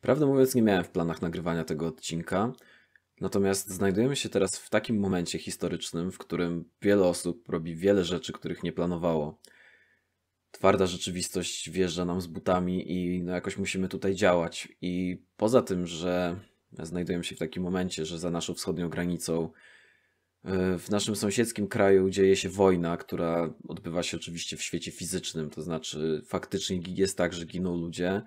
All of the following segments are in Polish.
Prawdę mówiąc, nie miałem w planach nagrywania tego odcinka, natomiast znajdujemy się teraz w takim momencie historycznym, w którym wiele osób robi wiele rzeczy, których nie planowało. Twarda rzeczywistość wjeżdża nam z butami i no jakoś musimy tutaj działać. I poza tym, że znajdujemy się w takim momencie, że za naszą wschodnią granicą y, w naszym sąsiedzkim kraju dzieje się wojna, która odbywa się oczywiście w świecie fizycznym, to znaczy faktycznie jest tak, że giną ludzie,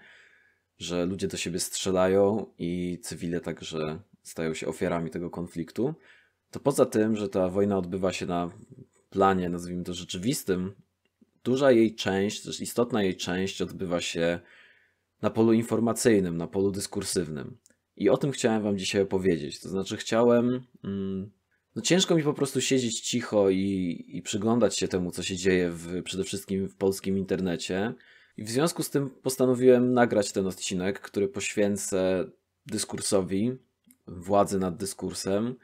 że ludzie do siebie strzelają i cywile także stają się ofiarami tego konfliktu, to poza tym, że ta wojna odbywa się na planie, nazwijmy to rzeczywistym, duża jej część, też istotna jej część odbywa się na polu informacyjnym, na polu dyskursywnym. I o tym chciałem Wam dzisiaj opowiedzieć. To znaczy, chciałem. Mm, no ciężko mi po prostu siedzieć cicho i, i przyglądać się temu, co się dzieje w, przede wszystkim w polskim internecie, i w związku z tym postanowiłem nagrać ten odcinek, który poświęcę dyskursowi, władzy nad dyskursem,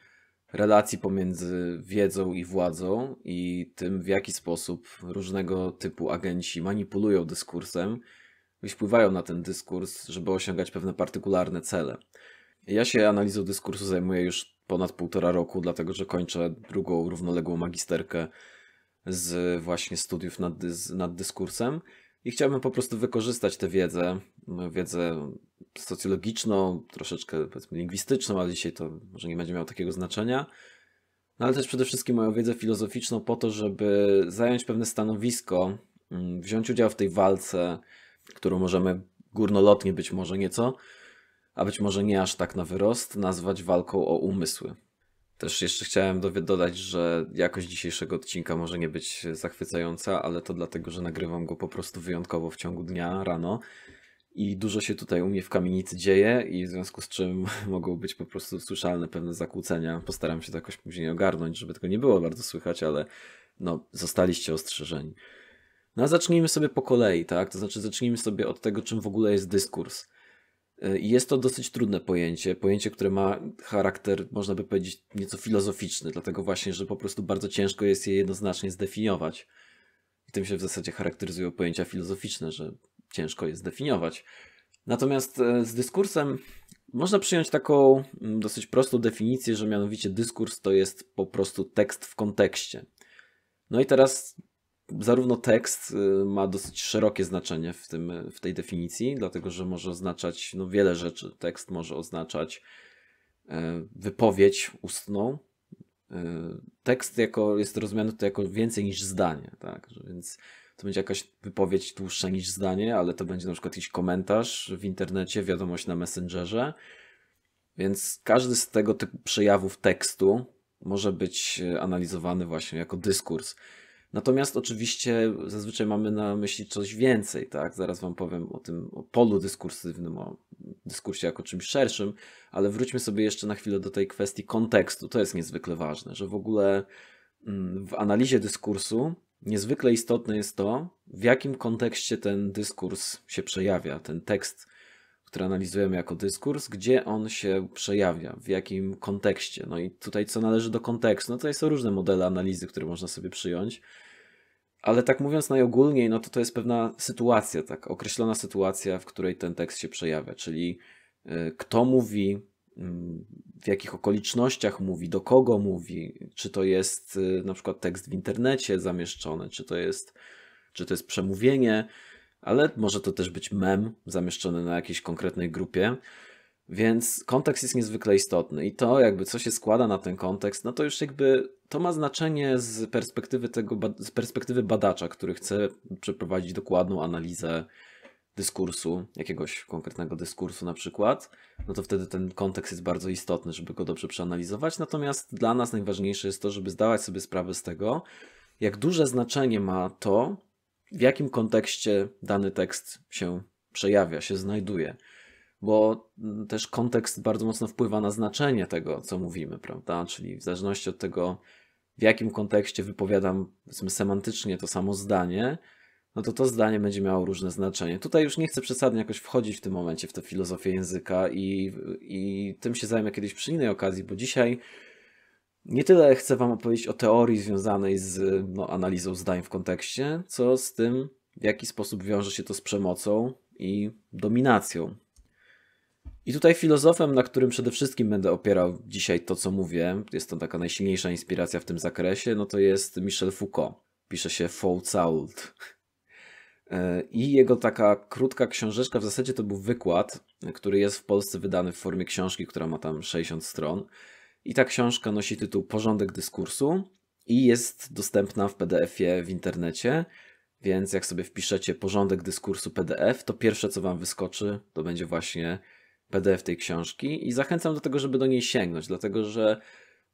relacji pomiędzy wiedzą i władzą i tym, w jaki sposób różnego typu agenci manipulują dyskursem i wpływają na ten dyskurs, żeby osiągać pewne partykularne cele. Ja się analizą dyskursu zajmuję już ponad półtora roku, dlatego że kończę drugą równoległą magisterkę z właśnie studiów nad, dys nad dyskursem. I chciałbym po prostu wykorzystać tę wiedzę, e, wiedzę socjologiczną, troszeczkę powiedzmy lingwistyczną, ale dzisiaj to może nie będzie miało takiego znaczenia, no ale też przede wszystkim moją wiedzę filozoficzną po to, żeby zająć pewne stanowisko, mm, wziąć udział w tej walce, którą możemy górnolotnie być może nieco, a być może nie aż tak na wyrost, nazwać walką o umysły. Też jeszcze chciałem dodać, że jakość dzisiejszego odcinka może nie być zachwycająca, ale to dlatego, że nagrywam go po prostu wyjątkowo w ciągu dnia rano i dużo się tutaj u mnie w kamienicy dzieje i w związku z czym mogą być po prostu słyszalne pewne zakłócenia. Postaram się to jakoś później ogarnąć, żeby tego nie było bardzo słychać, ale no, zostaliście ostrzeżeni. No a zacznijmy sobie po kolei, tak? To znaczy zacznijmy sobie od tego, czym w ogóle jest dyskurs. Y, jest to dosyć trudne pojęcie, pojęcie, które ma charakter, można by powiedzieć, nieco filozoficzny, dlatego właśnie, że po prostu bardzo ciężko jest je jednoznacznie zdefiniować. I tym się w zasadzie charakteryzują pojęcia filozoficzne, że ciężko je zdefiniować. Natomiast e, z dyskursem można przyjąć taką mm, dosyć prostą definicję, że mianowicie dyskurs to jest po prostu tekst w kontekście. No i teraz zarówno tekst y, ma dosyć szerokie znaczenie w, tym, y, w tej definicji, dlatego że może oznaczać no, wiele rzeczy. Tekst może oznaczać y, wypowiedź ustną. Tekst jako, jest rozumiany to jako więcej niż zdanie, tak? Więc to będzie jakaś wypowiedź dłuższa niż zdanie, ale to będzie na przykład jakiś komentarz w internecie, wiadomość na Messengerze. Więc każdy z tego typu przejawów tekstu może być analizowany właśnie jako dyskurs. Natomiast oczywiście zazwyczaj mamy na myśli coś więcej, tak? Zaraz Wam powiem o tym o polu dyskursywnym, o dyskursie jako czymś szerszym, ale wróćmy sobie jeszcze na chwilę do tej kwestii kontekstu. To jest niezwykle ważne, że w ogóle mm, w analizie dyskursu niezwykle istotne jest to, w jakim kontekście ten dyskurs się przejawia, ten tekst które analizujemy jako dyskurs, gdzie on się przejawia, w jakim kontekście. No i tutaj co należy do kontekstu? No tutaj są różne modele analizy, które można sobie przyjąć. Ale tak mówiąc najogólniej, no to to jest pewna sytuacja, tak, określona sytuacja, w której ten tekst się przejawia, czyli y, kto mówi, mm, w jakich okolicznościach mówi, do kogo mówi, czy to jest y, na przykład tekst w internecie zamieszczony, czy to jest, czy to jest przemówienie, ale może to też być mem zamieszczony na jakiejś konkretnej grupie. Więc kontekst jest niezwykle istotny i to jakby co się składa na ten kontekst, no to już jakby to ma znaczenie z perspektywy tego, z perspektywy badacza, który chce przeprowadzić dokładną analizę dyskursu, jakiegoś konkretnego dyskursu na przykład, no to wtedy ten kontekst jest bardzo istotny, żeby go dobrze przeanalizować. Natomiast dla nas najważniejsze jest to, żeby zdawać sobie sprawę z tego, jak duże znaczenie ma to, w jakim kontekście dany tekst się przejawia, się znajduje. Bo mm, też kontekst bardzo mocno wpływa na znaczenie tego, co mówimy, prawda? Czyli w zależności od tego, w jakim kontekście wypowiadam semantycznie to samo zdanie, no to to zdanie będzie miało różne znaczenie. Tutaj już nie chcę przesadnie jakoś wchodzić w tym momencie w tę filozofię języka i, i tym się zajmę kiedyś przy innej okazji, bo dzisiaj nie tyle chcę Wam opowiedzieć o teorii związanej z no, analizą zdań w kontekście, co z tym, w jaki sposób wiąże się to z przemocą i dominacją. I tutaj filozofem, na którym przede wszystkim będę opierał dzisiaj to, co mówię, jest to taka najsilniejsza inspiracja w tym zakresie, no to jest Michel Foucault. Pisze się Foucault. E, I jego taka krótka książeczka, w zasadzie to był wykład, który jest w Polsce wydany w formie książki, która ma tam 60 stron i ta książka nosi tytuł Porządek dyskursu i jest dostępna w PDF-ie w internecie. Więc jak sobie wpiszecie porządek dyskursu PDF, to pierwsze co wam wyskoczy, to będzie właśnie PDF tej książki i zachęcam do tego, żeby do niej sięgnąć, dlatego że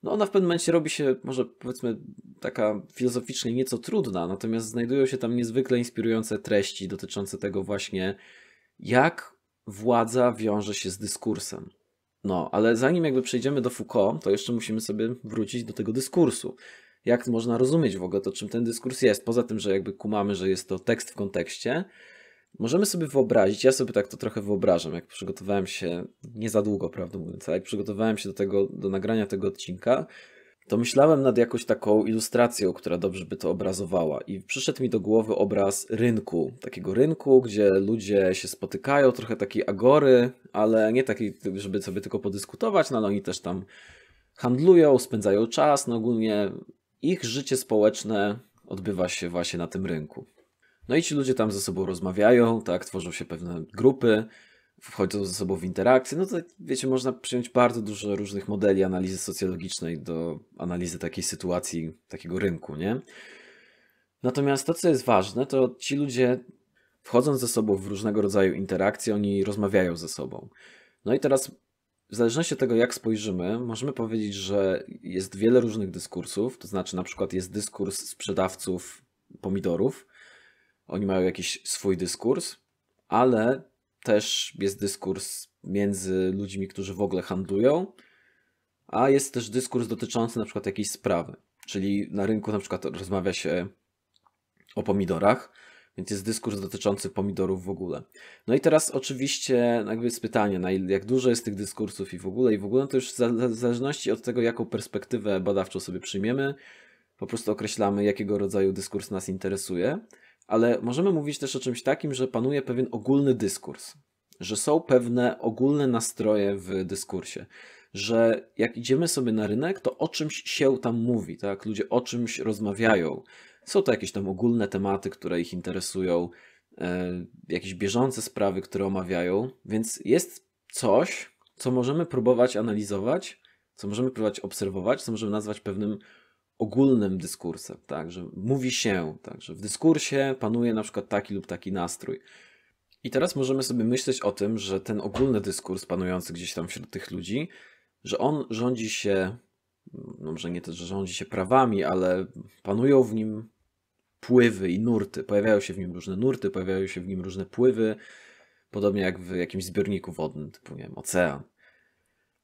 no ona w pewnym momencie robi się może powiedzmy taka filozoficznie nieco trudna, natomiast znajdują się tam niezwykle inspirujące treści dotyczące tego właśnie jak władza wiąże się z dyskursem. No, ale zanim jakby przejdziemy do Foucault, to jeszcze musimy sobie wrócić do tego dyskursu. Jak można rozumieć w ogóle to, czym ten dyskurs jest? Poza tym, że jakby kumamy, że jest to tekst w kontekście, możemy sobie wyobrazić, ja sobie tak to trochę wyobrażam, jak przygotowałem się, nie za długo prawdę mówiąc, ale jak przygotowałem się do tego, do nagrania tego odcinka, to myślałem nad jakąś taką ilustracją, która dobrze by to obrazowała. I przyszedł mi do głowy obraz rynku. Takiego rynku, gdzie ludzie się spotykają, trochę takiej agory, ale nie takiej, żeby sobie tylko podyskutować, no ale oni też tam handlują, spędzają czas, no ogólnie ich życie społeczne odbywa się właśnie na tym rynku. No i ci ludzie tam ze sobą rozmawiają, tak, tworzą się pewne grupy, wchodzą ze sobą w interakcję. No to wiecie, można przyjąć bardzo dużo różnych modeli analizy socjologicznej do analizy takiej sytuacji, takiego rynku, nie? Natomiast to, co jest ważne, to ci ludzie wchodząc ze sobą w różnego rodzaju interakcje, oni rozmawiają ze sobą. No i teraz w zależności od tego, jak spojrzymy, możemy powiedzieć, że jest wiele różnych dyskursów, to znaczy na przykład jest dyskurs sprzedawców pomidorów, oni mają jakiś swój dyskurs, ale też jest dyskurs między ludźmi, którzy w ogóle handlują, a jest też dyskurs dotyczący na przykład jakiejś sprawy. Czyli na rynku na przykład rozmawia się o pomidorach, więc jest dyskurs dotyczący pomidorów w ogóle. No i teraz oczywiście jakby jest pytanie, na jak dużo jest tych dyskursów i w ogóle, i w ogóle, no to już w zależności od tego, jaką perspektywę badawczą sobie przyjmiemy, po prostu określamy, jakiego rodzaju dyskurs nas interesuje ale możemy mówić też o czymś takim, że panuje pewien ogólny dyskurs, że są pewne ogólne nastroje w dyskursie, że jak idziemy sobie na rynek, to o czymś się tam mówi, tak? Ludzie o czymś rozmawiają. Są to jakieś tam ogólne tematy, które ich interesują, e, jakieś bieżące sprawy, które omawiają, więc jest coś, co możemy próbować analizować, co możemy próbować obserwować, co możemy nazwać pewnym ogólnym dyskursem, tak, że mówi się, tak, że w dyskursie panuje na przykład taki lub taki nastrój. I teraz możemy sobie myśleć o tym, że ten ogólny dyskurs panujący gdzieś tam wśród tych ludzi, że on rządzi się, no może nie to, że rządzi się prawami, ale panują w nim pływy i nurty. Pojawiają się w nim różne nurty, pojawiają się w nim różne pływy, podobnie jak w jakimś zbiorniku wodnym, typu nie wiem, ocean.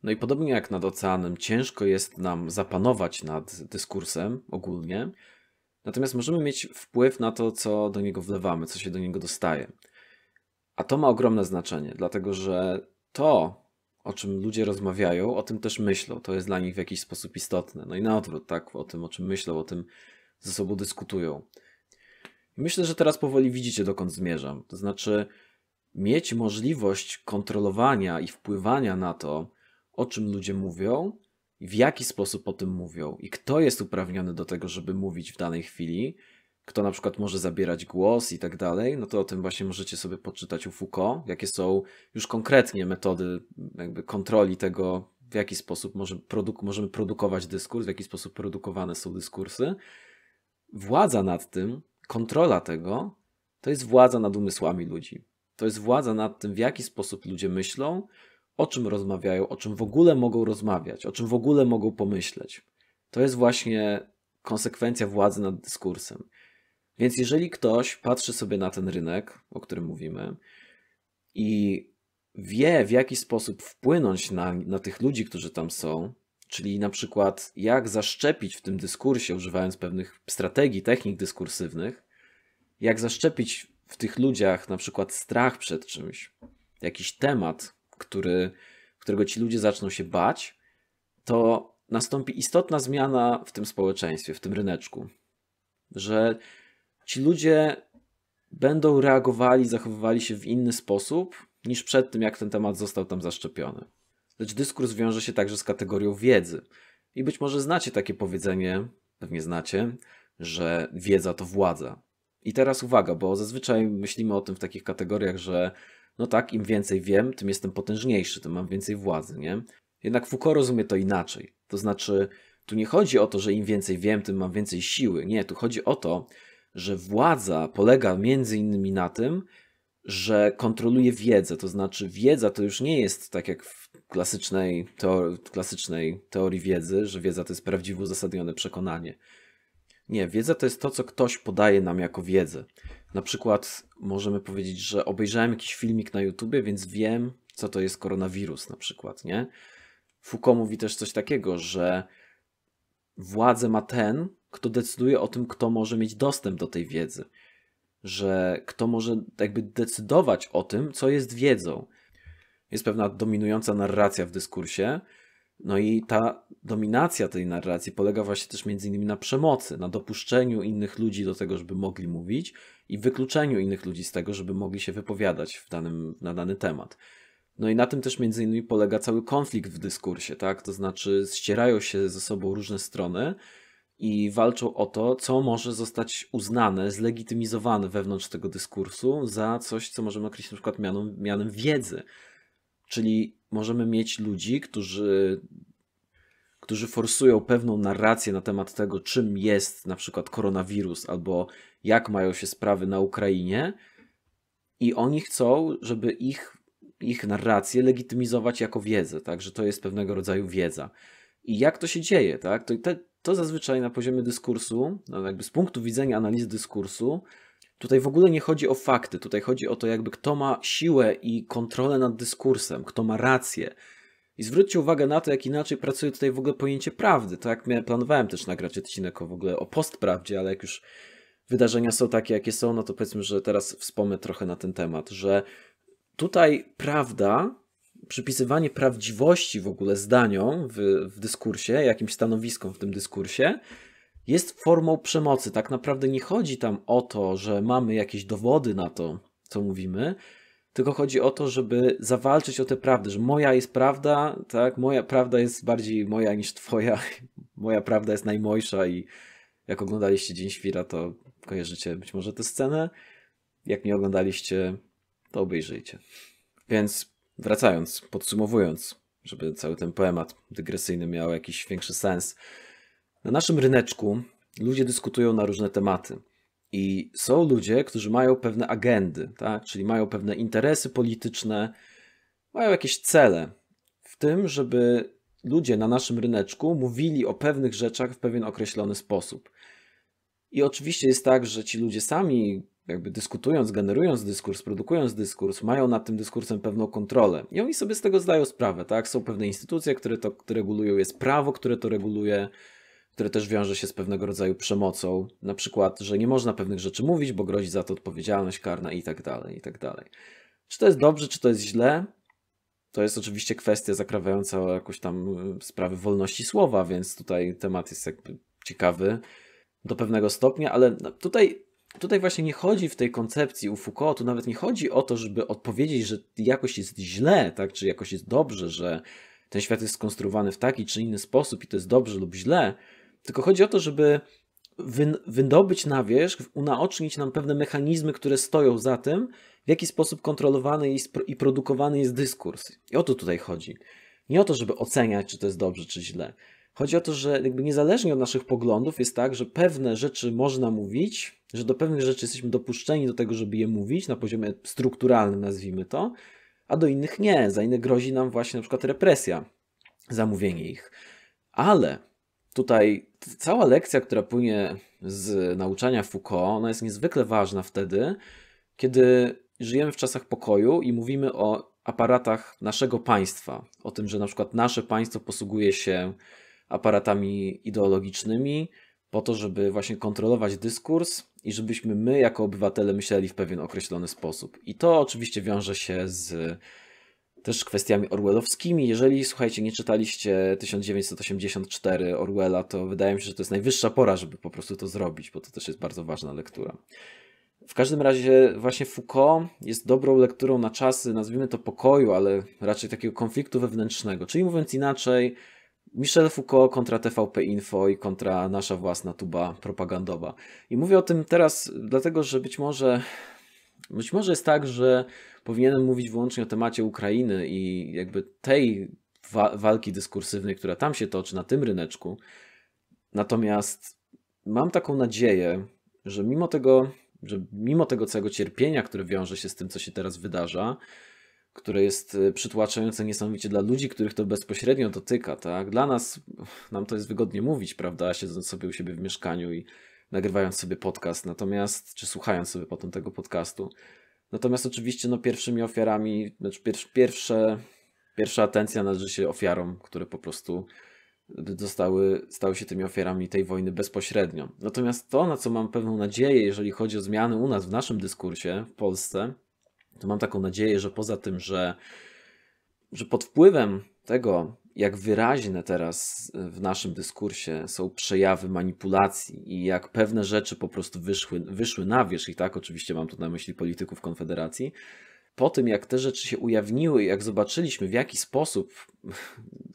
No i podobnie jak nad oceanem, ciężko jest nam zapanować nad dyskursem ogólnie, natomiast możemy mieć wpływ na to, co do niego wlewamy, co się do niego dostaje. A to ma ogromne znaczenie, dlatego że to, o czym ludzie rozmawiają, o tym też myślą. To jest dla nich w jakiś sposób istotne. No i na odwrót, tak? O tym, o czym myślą, o tym ze sobą dyskutują. myślę, że teraz powoli widzicie, dokąd zmierzam. To znaczy, mieć możliwość kontrolowania i wpływania na to, o czym ludzie mówią, w jaki sposób o tym mówią i kto jest uprawniony do tego, żeby mówić w danej chwili, kto na przykład może zabierać głos i tak dalej, no to o tym właśnie możecie sobie poczytać u Foucault, jakie są już konkretnie metody jakby kontroli tego, w jaki sposób może produk możemy produkować dyskurs, w jaki sposób produkowane są dyskursy. Władza nad tym, kontrola tego, to jest władza nad umysłami ludzi. To jest władza nad tym, w jaki sposób ludzie myślą, o czym rozmawiają, o czym w ogóle mogą rozmawiać, o czym w ogóle mogą pomyśleć. To jest właśnie konsekwencja władzy nad dyskursem. Więc jeżeli ktoś patrzy sobie na ten rynek, o którym mówimy, i wie, w jaki sposób wpłynąć na, na tych ludzi, którzy tam są, czyli na przykład jak zaszczepić w tym dyskursie, używając pewnych strategii, technik dyskursywnych, jak zaszczepić w tych ludziach na przykład strach przed czymś, jakiś temat, który, którego ci ludzie zaczną się bać, to nastąpi istotna zmiana w tym społeczeństwie, w tym ryneczku. Że ci ludzie będą reagowali, zachowywali się w inny sposób niż przed tym, jak ten temat został tam zaszczepiony. Lecz dyskurs wiąże się także z kategorią wiedzy. I być może znacie takie powiedzenie, pewnie znacie, że wiedza to władza. I teraz uwaga, bo zazwyczaj myślimy o tym w takich kategoriach, że no tak, im więcej wiem, tym jestem potężniejszy, tym mam więcej władzy, nie? Jednak Foucault rozumie to inaczej. To znaczy, tu nie chodzi o to, że im więcej wiem, tym mam więcej siły. Nie, tu chodzi o to, że władza polega między innymi na tym, że kontroluje wiedzę. To znaczy, wiedza to już nie jest tak jak w klasycznej, teorii, klasycznej teorii wiedzy, że wiedza to jest prawdziwo uzasadnione przekonanie. Nie, wiedza to jest to, co ktoś podaje nam jako wiedzę. Na przykład możemy powiedzieć, że obejrzałem jakiś filmik na YouTubie, więc wiem, co to jest koronawirus na przykład, nie? Foucault mówi też coś takiego, że władzę ma ten, kto decyduje o tym, kto może mieć dostęp do tej wiedzy. Że kto może jakby decydować o tym, co jest wiedzą. Jest pewna dominująca narracja w dyskursie, no i ta dominacja tej narracji polega właśnie też między innymi na przemocy, na dopuszczeniu innych ludzi do tego, żeby mogli mówić, i wykluczeniu innych ludzi z tego, żeby mogli się wypowiadać w danym, na dany temat. No i na tym też między innymi polega cały konflikt w dyskursie, tak? To znaczy ścierają się ze sobą różne strony i walczą o to, co może zostać uznane, zlegitymizowane wewnątrz tego dyskursu za coś, co możemy określić na przykład mianem, mianem wiedzy. Czyli możemy mieć ludzi, którzy którzy forsują pewną narrację na temat tego, czym jest na przykład koronawirus, albo jak mają się sprawy na Ukrainie i oni chcą, żeby ich, ich narrację legitymizować jako wiedzę, tak, że to jest pewnego rodzaju wiedza. I jak to się dzieje, tak? To, te, to zazwyczaj na poziomie dyskursu, no jakby z punktu widzenia analizy dyskursu, tutaj w ogóle nie chodzi o fakty, tutaj chodzi o to, jakby kto ma siłę i kontrolę nad dyskursem, kto ma rację. I zwróćcie uwagę na to, jak inaczej pracuje tutaj w ogóle pojęcie prawdy. To tak? jak planowałem też nagrać odcinek o w ogóle o postprawdzie, ale jak już wydarzenia są takie, jakie są, no to powiedzmy, że teraz wspomnę trochę na ten temat, że tutaj prawda, przypisywanie prawdziwości w ogóle zdaniom w, w dyskursie, jakimś stanowiskom w tym dyskursie, jest formą przemocy. Tak naprawdę nie chodzi tam o to, że mamy jakieś dowody na to, co mówimy, tylko chodzi o to, żeby zawalczyć o tę prawdę, że moja jest prawda, tak? Moja prawda jest bardziej moja niż twoja. Moja prawda jest najmojsza i jak oglądaliście Dzień Świra, to kojarzycie być może tę scenę. Jak nie oglądaliście, to obejrzyjcie. Więc wracając, podsumowując, żeby cały ten poemat dygresyjny miał jakiś większy sens. Na naszym ryneczku ludzie dyskutują na różne tematy. I są ludzie, którzy mają pewne agendy, tak? czyli mają pewne interesy polityczne, mają jakieś cele w tym, żeby ludzie na naszym ryneczku mówili o pewnych rzeczach w pewien określony sposób. I oczywiście jest tak, że ci ludzie sami, jakby dyskutując, generując dyskurs, produkując dyskurs, mają nad tym dyskursem pewną kontrolę. I oni sobie z tego zdają sprawę, tak? Są pewne instytucje, które to regulują, jest prawo, które to reguluje, które też wiąże się z pewnego rodzaju przemocą. Na przykład, że nie można pewnych rzeczy mówić, bo grozi za to odpowiedzialność karna i tak dalej, i tak dalej. Czy to jest dobrze, czy to jest źle? To jest oczywiście kwestia zakrawająca jakąś tam e, sprawy wolności słowa, więc tutaj temat jest jakby ciekawy do pewnego stopnia, ale no, tutaj, tutaj właśnie nie chodzi w tej koncepcji u Foucaultu, nawet nie chodzi o to, żeby odpowiedzieć, że jakoś jest źle, tak, czy jakoś jest dobrze, że ten świat jest skonstruowany w taki czy inny sposób i to jest dobrze lub źle, tylko chodzi o to, żeby wy, wydobyć na wierzch, unaocznić nam pewne mechanizmy, które stoją za tym, w jaki sposób kontrolowany i produkowany jest dyskurs. I o to tutaj chodzi. Nie o to, żeby oceniać, czy to jest dobrze, czy źle, Chodzi o to, że jakby niezależnie od naszych poglądów jest tak, że pewne rzeczy można mówić, że do pewnych rzeczy jesteśmy dopuszczeni do tego, żeby je mówić na poziomie strukturalnym, nazwijmy to, a do innych nie. Za inne grozi nam właśnie na przykład represja, zamówienie ich. Ale tutaj cała lekcja, która płynie z nauczania Foucault, ona jest niezwykle ważna wtedy, kiedy żyjemy w czasach pokoju i mówimy o aparatach naszego państwa, o tym, że na przykład nasze państwo posługuje się aparatami ideologicznymi, po to, żeby właśnie kontrolować dyskurs i żebyśmy my, jako obywatele, myśleli w pewien określony sposób. I to oczywiście wiąże się z też kwestiami orwellowskimi. Jeżeli, słuchajcie, nie czytaliście 1984 Orwella, to wydaje mi się, że to jest najwyższa pora, żeby po prostu to zrobić, bo to też jest bardzo ważna lektura. W każdym razie właśnie Foucault jest dobrą lekturą na czasy, nazwijmy to pokoju, ale raczej takiego konfliktu wewnętrznego. Czyli mówiąc inaczej, Michel Foucault kontra TVP Info i kontra nasza własna tuba propagandowa. I mówię o tym teraz, dlatego że być może, być może jest tak, że powinienem mówić wyłącznie o temacie Ukrainy i jakby tej wa walki dyskursywnej, która tam się toczy, na tym ryneczku. Natomiast mam taką nadzieję, że mimo tego, że mimo tego całego cierpienia, które wiąże się z tym, co się teraz wydarza, które jest y, przytłaczające niesamowicie dla ludzi, których to bezpośrednio dotyka, tak? Dla nas, nam to jest wygodnie mówić, prawda? Siedząc sobie u siebie w mieszkaniu i nagrywając sobie podcast, natomiast, czy słuchając sobie potem tego podcastu. Natomiast oczywiście, no, pierwszymi ofiarami, znaczy pierwsze, pierwsza atencja należy się ofiarom, które po prostu y, zostały, stały się tymi ofiarami tej wojny bezpośrednio. Natomiast to, na co mam pewną nadzieję, jeżeli chodzi o zmiany u nas w naszym dyskursie w Polsce, to mam taką nadzieję, że poza tym, że, że pod wpływem tego, jak wyraźne teraz w naszym dyskursie są przejawy manipulacji i jak pewne rzeczy po prostu wyszły, wyszły na wierzch, i tak oczywiście mam tu na myśli polityków Konfederacji, po tym jak te rzeczy się ujawniły, jak zobaczyliśmy w jaki sposób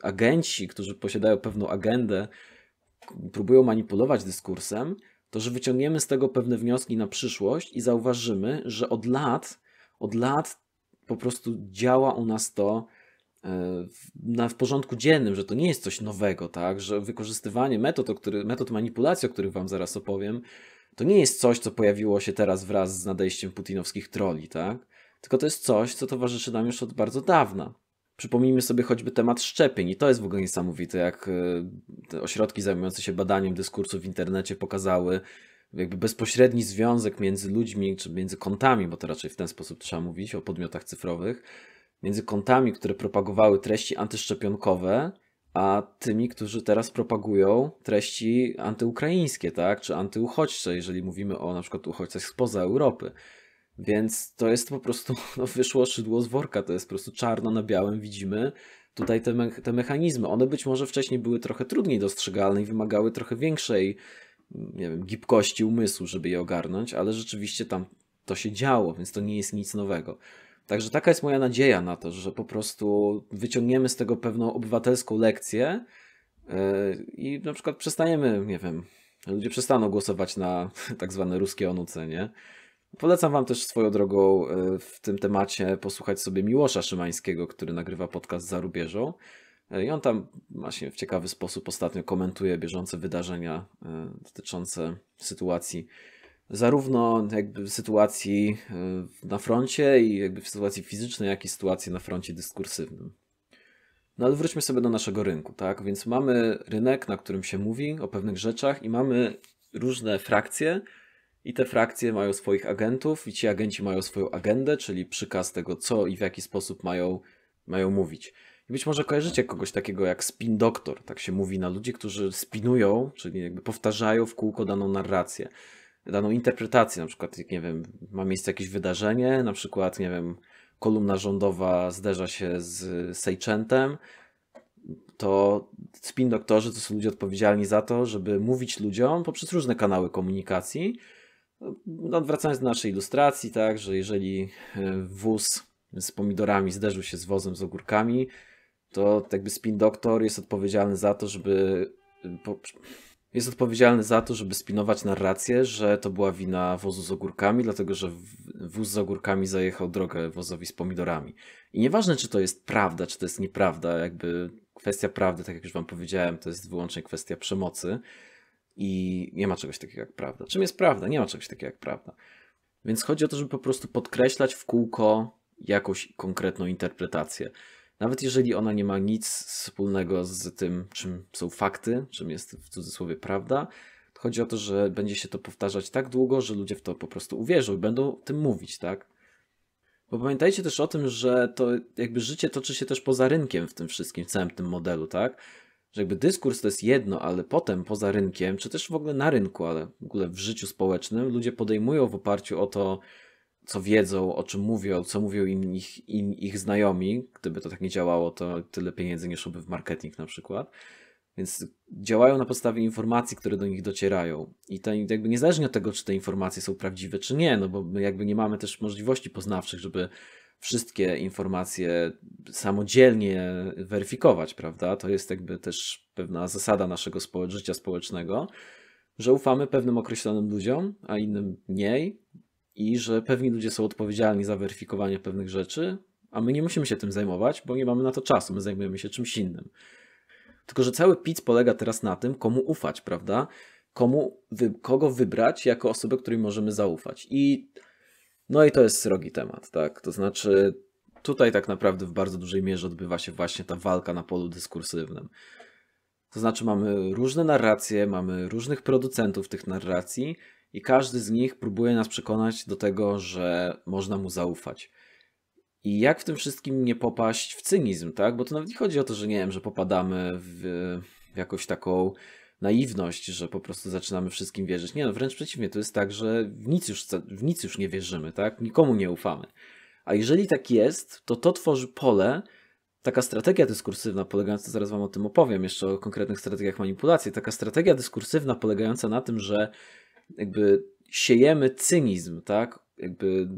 agenci, którzy posiadają pewną agendę, próbują manipulować dyskursem, to że wyciągniemy z tego pewne wnioski na przyszłość i zauważymy, że od lat od lat po prostu działa u nas to e, na, w porządku dziennym, że to nie jest coś nowego, tak? Że wykorzystywanie metod, o który, metod manipulacji, o których Wam zaraz opowiem, to nie jest coś, co pojawiło się teraz wraz z nadejściem putinowskich troli, tak? Tylko to jest coś, co towarzyszy nam już od bardzo dawna. Przypomnijmy sobie choćby temat szczepień, i to jest w ogóle niesamowite, jak e, te ośrodki zajmujące się badaniem dyskursu w internecie pokazały, jakby bezpośredni związek między ludźmi, czy między kontami, bo to raczej w ten sposób trzeba mówić o podmiotach cyfrowych, między kontami, które propagowały treści antyszczepionkowe, a tymi, którzy teraz propagują treści antyukraińskie, tak, czy antyuchodźcze, jeżeli mówimy o na przykład uchodźcach spoza Europy. Więc to jest po prostu, no wyszło szydło z worka, to jest po prostu czarno na białym widzimy tutaj te, me te mechanizmy. One być może wcześniej były trochę trudniej dostrzegalne i wymagały trochę większej nie wiem, gibkości umysłu, żeby je ogarnąć, ale rzeczywiście tam to się działo, więc to nie jest nic nowego. Także taka jest moja nadzieja na to, że po prostu wyciągniemy z tego pewną obywatelską lekcję e, i na przykład przestaniemy, nie wiem, ludzie przestaną głosować na tak zwane ruskie onucenie. Polecam Wam też swoją drogą e, w tym temacie posłuchać sobie Miłosza Szymańskiego, który nagrywa podcast za rubieżą. E, I on tam właśnie w ciekawy sposób ostatnio komentuje bieżące wydarzenia e, dotyczące sytuacji, zarówno jakby sytuacji e, na froncie i jakby w sytuacji fizycznej, jak i sytuacji na froncie dyskursywnym. No ale wróćmy sobie do naszego rynku, tak? Więc mamy rynek, na którym się mówi o pewnych rzeczach i mamy różne frakcje i te frakcje mają swoich agentów i ci agenci mają swoją agendę, czyli przykaz tego, co i w jaki sposób mają, mają mówić. I być może kojarzycie kogoś takiego jak spin doktor, tak się mówi na ludzi, którzy spinują, czyli jakby powtarzają w kółko daną narrację, daną interpretację, na przykład, nie wiem, ma miejsce jakieś wydarzenie, na przykład, nie wiem, kolumna rządowa zderza się z Sejczętem, to spin doktorzy to są ludzie odpowiedzialni za to, żeby mówić ludziom poprzez różne kanały komunikacji. No, wracając do naszej ilustracji, tak, że jeżeli e, wóz z pomidorami zderzył się z wozem z ogórkami, to jakby Spin Doctor jest odpowiedzialny za to, żeby jest odpowiedzialny za to, żeby spinować narrację, że to była wina wozu z ogórkami, dlatego że wóz z ogórkami zajechał drogę wozowi z pomidorami. I nieważne, czy to jest prawda, czy to jest nieprawda, jakby kwestia prawdy, tak jak już wam powiedziałem, to jest wyłącznie kwestia przemocy i nie ma czegoś takiego jak prawda. Czym jest prawda? Nie ma czegoś takiego jak prawda. Więc chodzi o to, żeby po prostu podkreślać w kółko jakąś konkretną interpretację nawet jeżeli ona nie ma nic wspólnego z tym, czym są fakty, czym jest w cudzysłowie prawda, to chodzi o to, że będzie się to powtarzać tak długo, że ludzie w to po prostu uwierzą i będą tym mówić, tak? Bo pamiętajcie też o tym, że to jakby życie toczy się też poza rynkiem w tym wszystkim, w całym tym modelu, tak? Że jakby dyskurs to jest jedno, ale potem poza rynkiem, czy też w ogóle na rynku, ale w ogóle w życiu społecznym, ludzie podejmują w oparciu o to co wiedzą, o czym mówią, co mówią im ich, im ich znajomi. Gdyby to tak nie działało, to tyle pieniędzy nie szłoby w marketing na przykład. Więc działają na podstawie informacji, które do nich docierają. I to jakby niezależnie od tego, czy te informacje są prawdziwe, czy nie, no bo my jakby nie mamy też możliwości poznawczych, żeby wszystkie informacje samodzielnie weryfikować, prawda? To jest jakby też pewna zasada naszego społecz- życia społecznego, że ufamy pewnym określonym ludziom, a innym mniej, i że pewni ludzie są odpowiedzialni za weryfikowanie pewnych rzeczy, a my nie musimy się tym zajmować, bo nie mamy na to czasu, my zajmujemy się czymś innym. Tylko, że cały pizz polega teraz na tym, komu ufać, prawda? Komu, wy, kogo wybrać jako osobę, której możemy zaufać. I no i to jest srogi temat, tak? To znaczy, tutaj tak naprawdę w bardzo dużej mierze odbywa się właśnie ta walka na polu dyskursywnym. To znaczy, mamy różne narracje, mamy różnych producentów tych narracji, i każdy z nich próbuje nas przekonać do tego, że można mu zaufać. I jak w tym wszystkim nie popaść w cynizm, tak? Bo to nawet nie chodzi o to, że nie wiem, że popadamy w, w jakąś taką naiwność, że po prostu zaczynamy wszystkim wierzyć. Nie, no wręcz przeciwnie, to jest tak, że w nic już, w nic już nie wierzymy, tak? Nikomu nie ufamy. A jeżeli tak jest, to to tworzy pole, taka strategia dyskursywna polegająca, zaraz Wam o tym opowiem, jeszcze o konkretnych strategiach manipulacji, taka strategia dyskursywna polegająca na tym, że jakby siejemy cynizm, tak? Jakby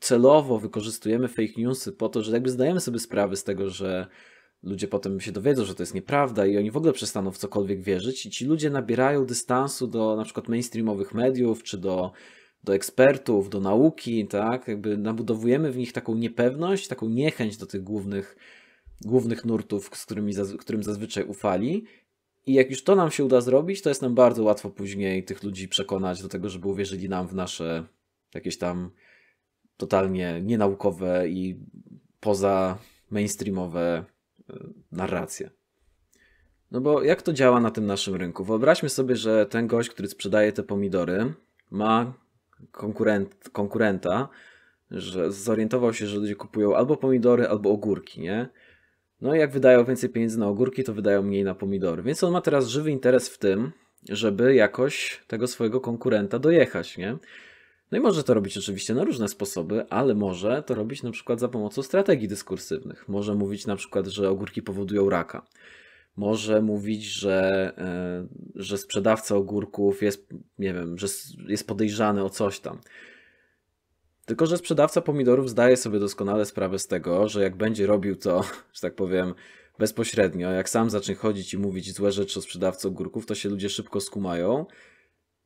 celowo wykorzystujemy fake newsy po to, że jakby zdajemy sobie sprawę z tego, że ludzie potem się dowiedzą, że to jest nieprawda i oni w ogóle przestaną w cokolwiek wierzyć i ci ludzie nabierają dystansu do na przykład mainstreamowych mediów czy do, do ekspertów, do nauki, tak? Jakby nabudowujemy w nich taką niepewność, taką niechęć do tych głównych głównych nurtów, z którymi, którym zazwyczaj ufali i jak już to nam się uda zrobić, to jest nam bardzo łatwo później tych ludzi przekonać do tego, żeby uwierzyli nam w nasze jakieś tam totalnie nienaukowe i poza mainstreamowe e, narracje. No bo jak to działa na tym naszym rynku? Wyobraźmy sobie, że ten gość, który sprzedaje te pomidory, ma konkurent, konkurenta, że zorientował się, że ludzie kupują albo pomidory, albo ogórki, nie? No i jak wydają więcej pieniędzy na ogórki, to wydają mniej na pomidory. Więc on ma teraz żywy interes w tym, żeby jakoś tego swojego konkurenta dojechać, nie? No i może to robić oczywiście na różne sposoby, ale może to robić na przykład za pomocą strategii dyskursywnych. Może mówić na przykład, że ogórki powodują raka. Może mówić, że, e, że sprzedawca ogórków jest, nie wiem, że jest podejrzany o coś tam. Tylko, że sprzedawca pomidorów zdaje sobie doskonale sprawę z tego, że jak będzie robił to, że tak powiem, bezpośrednio, jak sam zacznie chodzić i mówić złe rzeczy o sprzedawcy ogórków, to się ludzie szybko skumają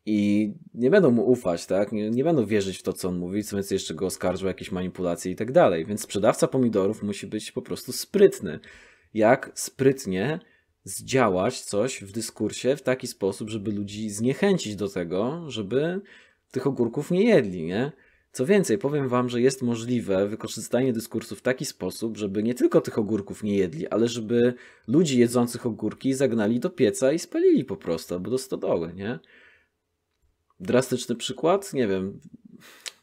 i nie będą mu ufać, tak? Nie, nie będą wierzyć w to, co on mówi, co więcej jeszcze go oskarżą o jakieś manipulacje i tak dalej. Więc sprzedawca pomidorów musi być po prostu sprytny. Jak sprytnie zdziałać coś w dyskursie w taki sposób, żeby ludzi zniechęcić do tego, żeby tych ogórków nie jedli, nie? Co więcej, powiem Wam, że jest możliwe wykorzystanie dyskursu w taki sposób, żeby nie tylko tych ogórków nie jedli, ale żeby ludzi jedzących ogórki zagnali do pieca i spalili po prostu, albo do stodoły, nie? Drastyczny przykład? Nie wiem.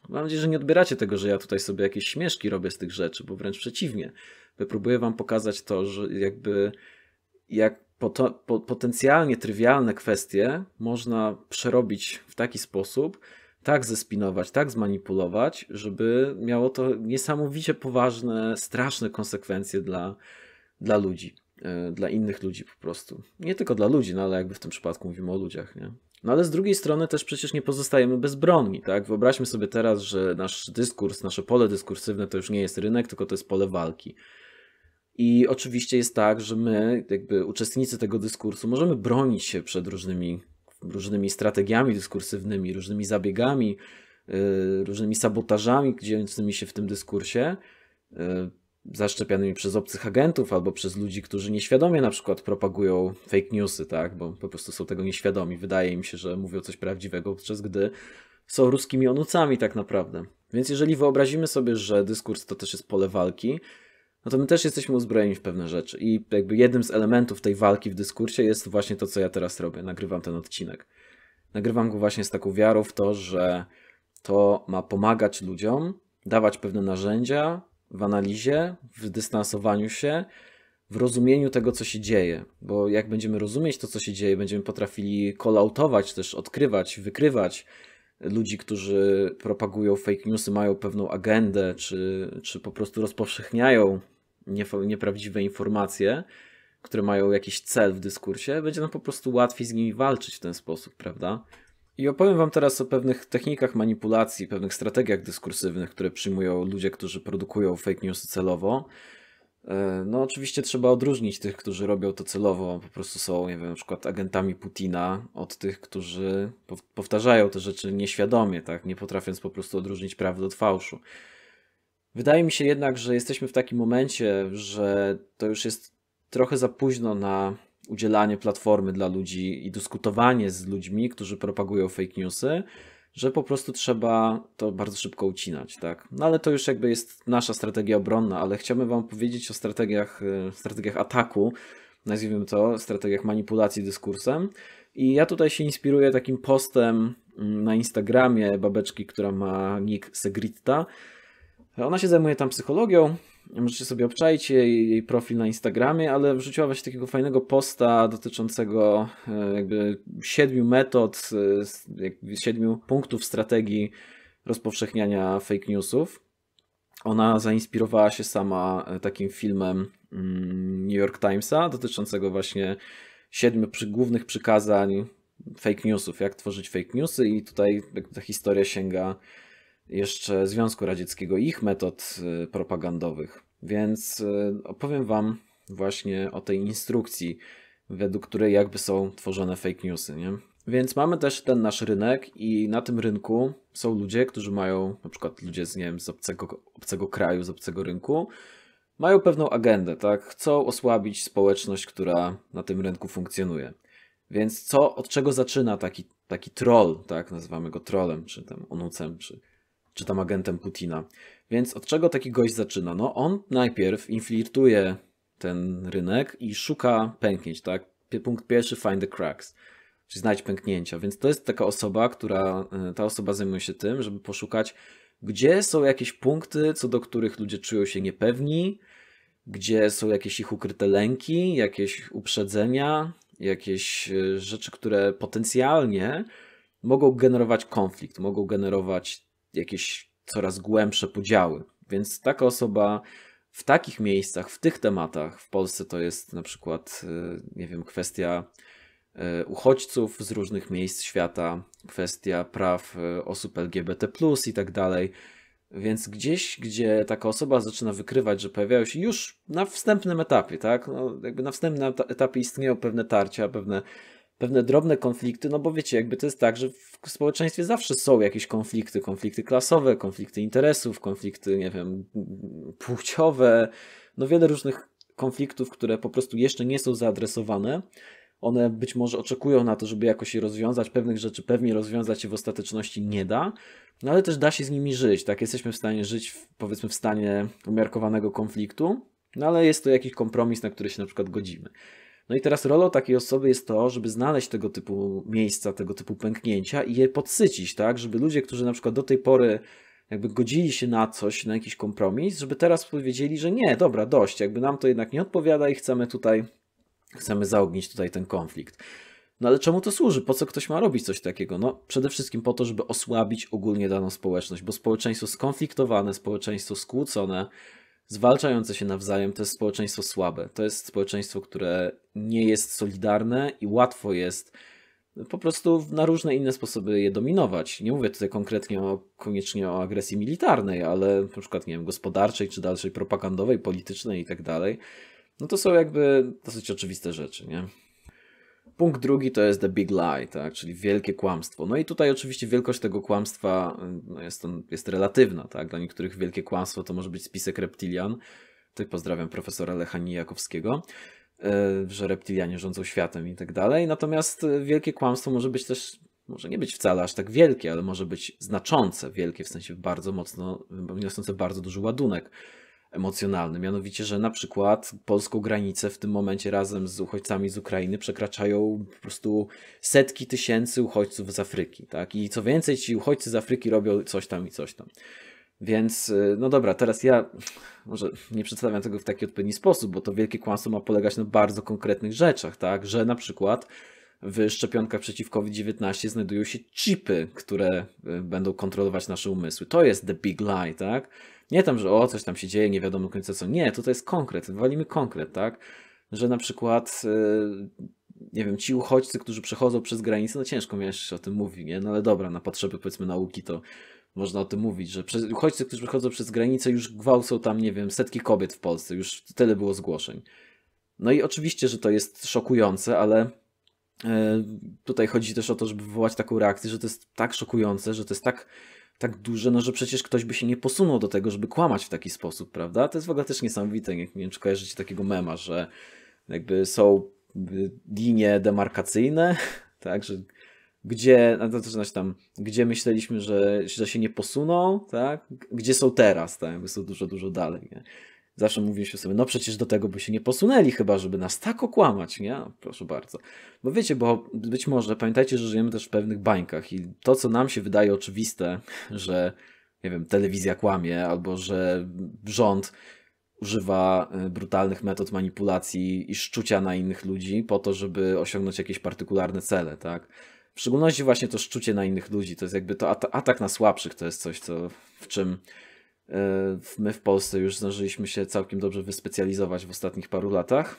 Mam nadzieję, że nie odbieracie tego, że ja tutaj sobie jakieś śmieszki robię z tych rzeczy, bo wręcz przeciwnie. Próbuję Wam pokazać to, że jakby jak poto- po- potencjalnie trywialne kwestie można przerobić w taki sposób, tak zespinować, tak zmanipulować, żeby miało to niesamowicie poważne, straszne konsekwencje dla, dla ludzi, e, dla innych ludzi po prostu. Nie tylko dla ludzi, no ale jakby w tym przypadku mówimy o ludziach, nie? No ale z drugiej strony też przecież nie pozostajemy bezbronni, tak? Wyobraźmy sobie teraz, że nasz dyskurs, nasze pole dyskursywne to już nie jest rynek, tylko to jest pole walki. I oczywiście jest tak, że my, jakby uczestnicy tego dyskursu, możemy bronić się przed różnymi różnymi strategiami dyskursywnymi, różnymi zabiegami, y, różnymi sabotażami dziejącymi się w tym dyskursie, y, zaszczepianymi przez obcych agentów albo przez ludzi, którzy nieświadomie na przykład propagują fake newsy, tak, bo po prostu są tego nieświadomi. Wydaje im się, że mówią coś prawdziwego, podczas gdy są ruskimi onucami tak naprawdę. Więc jeżeli wyobrazimy sobie, że dyskurs to też jest pole walki, no to my też jesteśmy uzbrojeni w pewne rzeczy. I jakby jednym z elementów tej walki w dyskursie jest właśnie to, co ja teraz robię. Nagrywam ten odcinek. Nagrywam go właśnie z taką wiarą w to, że to ma pomagać ludziom, dawać pewne narzędzia w analizie, w dystansowaniu się, w rozumieniu tego, co się dzieje. Bo jak będziemy rozumieć to, co się dzieje, będziemy potrafili kolautować też, odkrywać, wykrywać ludzi, którzy propagują fake newsy, mają pewną agendę, czy, czy po prostu rozpowszechniają nieprawdziwe informacje, które mają jakiś cel w dyskursie, będzie nam po prostu łatwiej z nimi walczyć w ten sposób, prawda? I opowiem Wam teraz o pewnych technikach manipulacji, pewnych strategiach dyskursywnych, które przyjmują ludzie, którzy produkują fake newsy celowo. E, no, oczywiście trzeba odróżnić tych, którzy robią to celowo, po prostu są, nie wiem, na przykład agentami Putina, od tych, którzy powtarzają te rzeczy nieświadomie, tak, nie potrafiąc po prostu odróżnić prawdy od fałszu. Wydaje mi się jednak, że jesteśmy w takim momencie, że to już jest trochę za późno na udzielanie platformy dla ludzi i dyskutowanie z ludźmi, którzy propagują fake newsy że po prostu trzeba to bardzo szybko ucinać, tak? No ale to już jakby jest nasza strategia obronna, ale chciałbym Wam powiedzieć o strategiach, e, strategiach ataku, nazwijmy to, strategiach manipulacji dyskursem. I ja tutaj się inspiruję takim postem mm, na Instagramie babeczki, która ma nick Segritta. Ona się zajmuje tam psychologią, Możecie sobie obczaić jej, jej profil na Instagramie, ale wrzuciła właśnie takiego fajnego posta dotyczącego e, jakby siedmiu metod, e, siedmiu punktów strategii rozpowszechniania fake newsów. Ona zainspirowała się sama e, takim filmem mm, New York Timesa dotyczącego właśnie siedmiu głównych przykazań fake newsów, jak tworzyć fake newsy i tutaj ta historia sięga jeszcze Związku Radzieckiego ich metod y, propagandowych. Więc y, opowiem Wam właśnie o tej instrukcji, według której jakby są tworzone fake newsy, nie? Więc mamy też ten nasz rynek i na tym rynku są ludzie, którzy mają, na przykład ludzie z, nie wiem, z obcego, obcego kraju, z obcego rynku, mają pewną agendę, tak? Chcą osłabić społeczność, która na tym rynku funkcjonuje. Więc co, od czego zaczyna taki, taki troll, tak? Nazywamy go trollem, czy tam onucem, czy czy tam agentem Putina. Więc od czego taki gość zaczyna? No on najpierw infiltruje ten rynek i szuka pęknięć, tak? Punkt pierwszy, find the cracks, czyli znajdź pęknięcia. Więc to jest taka osoba, która, e, ta osoba zajmuje się tym, żeby poszukać, gdzie są jakieś punkty, co do których ludzie czują się niepewni, gdzie są jakieś ich ukryte lęki, jakieś uprzedzenia, jakieś e, rzeczy, które potencjalnie mogą generować konflikt, mogą generować jakieś coraz głębsze podziały. Więc taka osoba w takich miejscach, w tych tematach, w Polsce to jest na przykład, y, nie wiem, kwestia y, uchodźców z różnych miejsc świata, kwestia praw y, osób LGBT i tak dalej. Więc gdzieś, gdzie taka osoba zaczyna wykrywać, że pojawiają się już na wstępnym etapie, tak? No, jakby na wstępnym etapie istnieją pewne tarcia, pewne pewne drobne konflikty, no bo wiecie, jakby to jest tak, że w społeczeństwie zawsze są jakieś konflikty, konflikty klasowe, konflikty interesów, konflikty, nie wiem, płciowe, no wiele różnych konfliktów, które po prostu jeszcze nie są zaadresowane. One być może oczekują na to, żeby jakoś je rozwiązać, pewnych rzeczy pewnie rozwiązać się w ostateczności nie da, no ale też da się z nimi żyć, tak? Jesteśmy w stanie żyć, w, powiedzmy, w stanie umiarkowanego konfliktu, no ale jest to jakiś kompromis, na który się na przykład godzimy. No i teraz rolą takiej osoby jest to, żeby znaleźć tego typu miejsca, tego typu pęknięcia i je podsycić, tak? Żeby ludzie, którzy na przykład do tej pory jakby godzili się na coś, na jakiś kompromis, żeby teraz powiedzieli, że nie, dobra, dość, jakby nam to jednak nie odpowiada i chcemy tutaj, chcemy zaognić tutaj ten konflikt. No ale czemu to służy? Po co ktoś ma robić coś takiego? No przede wszystkim po to, żeby osłabić ogólnie daną społeczność, bo społeczeństwo skonfliktowane, społeczeństwo skłócone, zwalczające się nawzajem, to jest społeczeństwo słabe. To jest społeczeństwo, które nie jest solidarne i łatwo jest no, po prostu na różne inne sposoby je dominować. Nie mówię tutaj konkretnie o, koniecznie o agresji militarnej, ale na przykład, nie wiem, gospodarczej czy dalszej, propagandowej, politycznej i tak dalej. No to są jakby dosyć oczywiste rzeczy, nie? Punkt drugi to jest the big lie, tak? czyli wielkie kłamstwo. No i tutaj oczywiście wielkość tego kłamstwa y, no jest, on, jest relatywna. Tak? Dla niektórych wielkie kłamstwo to może być spisek reptilian. Tutaj pozdrawiam profesora Lecha Nijakowskiego, y, że reptilianie rządzą światem i tak dalej. Natomiast y, wielkie kłamstwo może być też, może nie być wcale aż tak wielkie, ale może być znaczące, wielkie w sensie bardzo mocno, niosące bardzo duży ładunek emocjonalny. Mianowicie, że na przykład polską granicę w tym momencie razem z uchodźcami z Ukrainy przekraczają po prostu setki tysięcy uchodźców z Afryki. Tak? I co więcej, ci uchodźcy z Afryki robią coś tam i coś tam. Więc, y, no dobra, teraz ja może nie przedstawiam tego w taki odpowiedni sposób, bo to wielkie kłamstwo ma polegać na bardzo konkretnych rzeczach, tak? Że na przykład w szczepionkach przeciw COVID-19 znajdują się chipy, które y, będą kontrolować nasze umysły. To jest the big lie, tak? Nie tam, że o, coś tam się dzieje, nie wiadomo do końca co. Nie, tutaj jest konkret, walimy konkret, tak? Że na przykład, e, nie wiem, ci uchodźcy, którzy przechodzą przez granicę, no ciężko wiesz, o tym mówi, nie? No ale dobra, na potrzeby powiedzmy nauki to można o tym mówić, że przez, uchodźcy, którzy przechodzą przez granicę, już gwałcą tam, nie wiem, setki kobiet w Polsce, już tyle było zgłoszeń. No i oczywiście, że to jest szokujące, ale e, tutaj chodzi też o to, żeby wywołać taką reakcję, że to jest tak szokujące, że to jest tak tak duże, no że przecież ktoś by się nie posunął do tego, żeby kłamać w taki sposób, prawda? To jest w ogóle też niesamowite, nie wiem czy kojarzycie takiego mema, że jakby są y, linie demarkacyjne, tak, że gdzie, no to znaczy tam, gdzie myśleliśmy, że, że się nie posuną, tak, gdzie są teraz, tak, jakby są dużo, dużo dalej, nie? Zawsze mówiliśmy sobie, no przecież do tego by się nie posunęli, chyba żeby nas tak okłamać, nie? Proszę bardzo. Bo wiecie, bo być może pamiętajcie, że żyjemy też w pewnych bańkach i to, co nam się wydaje oczywiste, że nie wiem, telewizja kłamie albo że rząd używa y, brutalnych metod manipulacji i szczucia na innych ludzi po to, żeby osiągnąć jakieś partykularne cele, tak? W szczególności właśnie to szczucie na innych ludzi, to jest jakby to atak na słabszych, to jest coś, co, w czym Y, my w Polsce już zdążyliśmy się całkiem dobrze wyspecjalizować w ostatnich paru latach.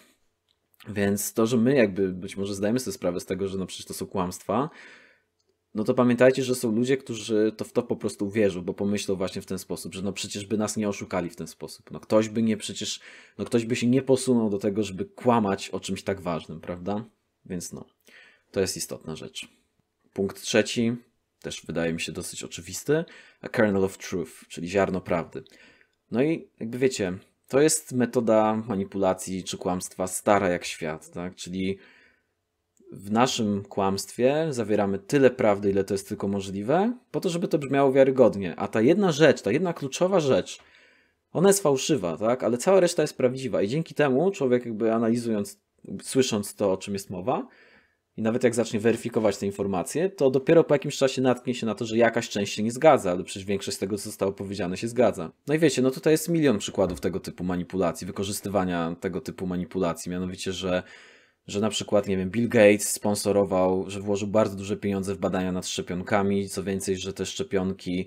Więc to, że my jakby być może zdajemy sobie sprawę z tego, że no przecież to są kłamstwa, no to pamiętajcie, że są ludzie, którzy to w to po prostu uwierzą, bo pomyślą właśnie w ten sposób, że no przecież by nas nie oszukali w ten sposób. No ktoś by nie przecież, no ktoś by się nie posunął do tego, żeby kłamać o czymś tak ważnym, prawda? Więc no, to jest istotna rzecz. Punkt trzeci też wydaje mi się dosyć oczywisty, a kernel of truth, czyli ziarno prawdy. No i jakby wiecie, to jest metoda manipulacji czy kłamstwa stara jak świat, tak? Czyli w naszym kłamstwie zawieramy tyle prawdy, ile to jest tylko możliwe, po to, żeby to brzmiało wiarygodnie. A ta jedna rzecz, ta jedna kluczowa rzecz, ona jest fałszywa, tak? Ale cała reszta jest prawdziwa i dzięki temu człowiek jakby analizując, słysząc to, o czym jest mowa, i nawet jak zacznie weryfikować te informacje, to dopiero po jakimś czasie natknie się na to, że jakaś część się nie zgadza, ale przecież większość z tego, co zostało powiedziane, się zgadza. No i wiecie, no tutaj jest milion przykładów tego typu manipulacji, wykorzystywania tego typu manipulacji, mianowicie, że że na przykład, nie wiem, Bill Gates sponsorował, że włożył bardzo duże pieniądze w badania nad szczepionkami, co więcej, że te szczepionki,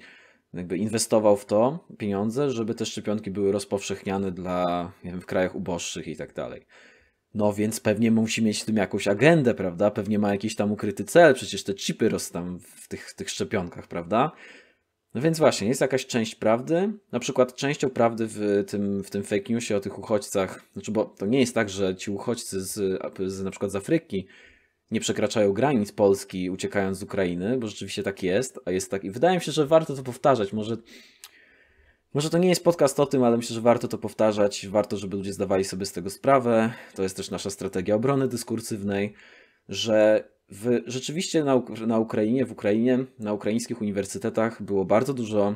jakby inwestował w to pieniądze, żeby te szczepionki były rozpowszechniane dla, nie wiem, w krajach uboższych i tak dalej. No więc pewnie musi mieć w tym jakąś agendę, prawda? Pewnie ma jakiś tam ukryty cel, przecież te chipy rosną tam w tych, w tych szczepionkach, prawda? No więc właśnie, jest jakaś część prawdy, na przykład częścią prawdy w tym, w tym fake newsie o tych uchodźcach, znaczy bo to nie jest tak, że ci uchodźcy z, z na przykład z Afryki nie przekraczają granic Polski uciekając z Ukrainy, bo rzeczywiście tak jest, a jest tak i wydaje mi się, że warto to powtarzać, może może to nie jest podcast o tym, ale myślę, że warto to powtarzać. Warto, żeby ludzie zdawali sobie z tego sprawę. To jest też nasza strategia obrony dyskursywnej, że w, rzeczywiście na, na Ukrainie, w Ukrainie, na ukraińskich uniwersytetach było bardzo dużo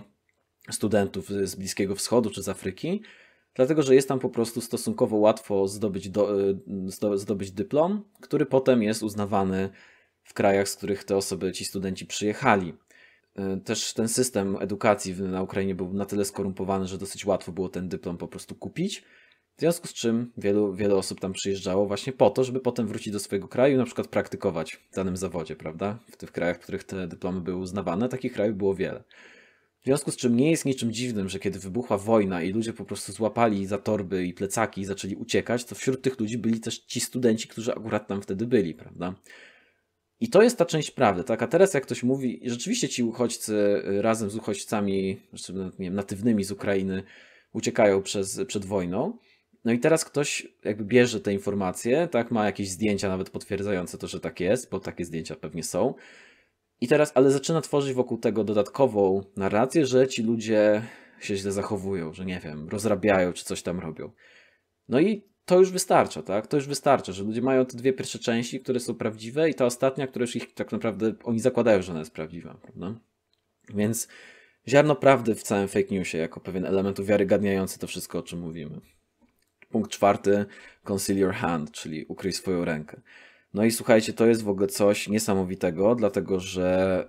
studentów z Bliskiego Wschodu czy z Afryki, dlatego że jest tam po prostu stosunkowo łatwo zdobyć, do, zdobyć dyplom, który potem jest uznawany w krajach, z których te osoby, ci studenci przyjechali. Y, też ten system edukacji na Ukrainie był na tyle skorumpowany, że dosyć łatwo było ten dyplom po prostu kupić. W związku z czym wielu, wiele osób tam przyjeżdżało właśnie po to, żeby potem wrócić do swojego kraju i na przykład praktykować w danym zawodzie, prawda? W tych krajach, w których te dyplomy były uznawane, takich krajów było wiele. W związku z czym nie jest niczym dziwnym, że kiedy wybuchła wojna i ludzie po prostu złapali za torby i plecaki i zaczęli uciekać, to wśród tych ludzi byli też ci studenci, którzy akurat tam wtedy byli, prawda? I to jest ta część prawdy, tak? A teraz jak ktoś mówi, rzeczywiście ci uchodźcy y, razem z uchodźcami, znaczy, no, nie wiem, natywnymi z Ukrainy uciekają przez, przed wojną, no i teraz ktoś jakby bierze te informacje, tak, ma jakieś zdjęcia nawet potwierdzające to, że tak jest, bo takie zdjęcia pewnie są. I teraz, ale zaczyna tworzyć wokół tego dodatkową narrację, że ci ludzie się źle zachowują, że nie wiem, rozrabiają czy coś tam robią. No i to już wystarcza, tak? To już wystarcza, że ludzie mają te dwie pierwsze części, które są prawdziwe i ta ostatnia, która już ich tak naprawdę, oni zakładają, że ona jest prawdziwa, prawda? Więc ziarno prawdy w całym fake newsie jako pewien element uwiarygadniający to wszystko, o czym mówimy. Punkt czwarty, conceal your hand, czyli ukryj swoją rękę. No i słuchajcie, to jest w ogóle coś niesamowitego, dlatego że,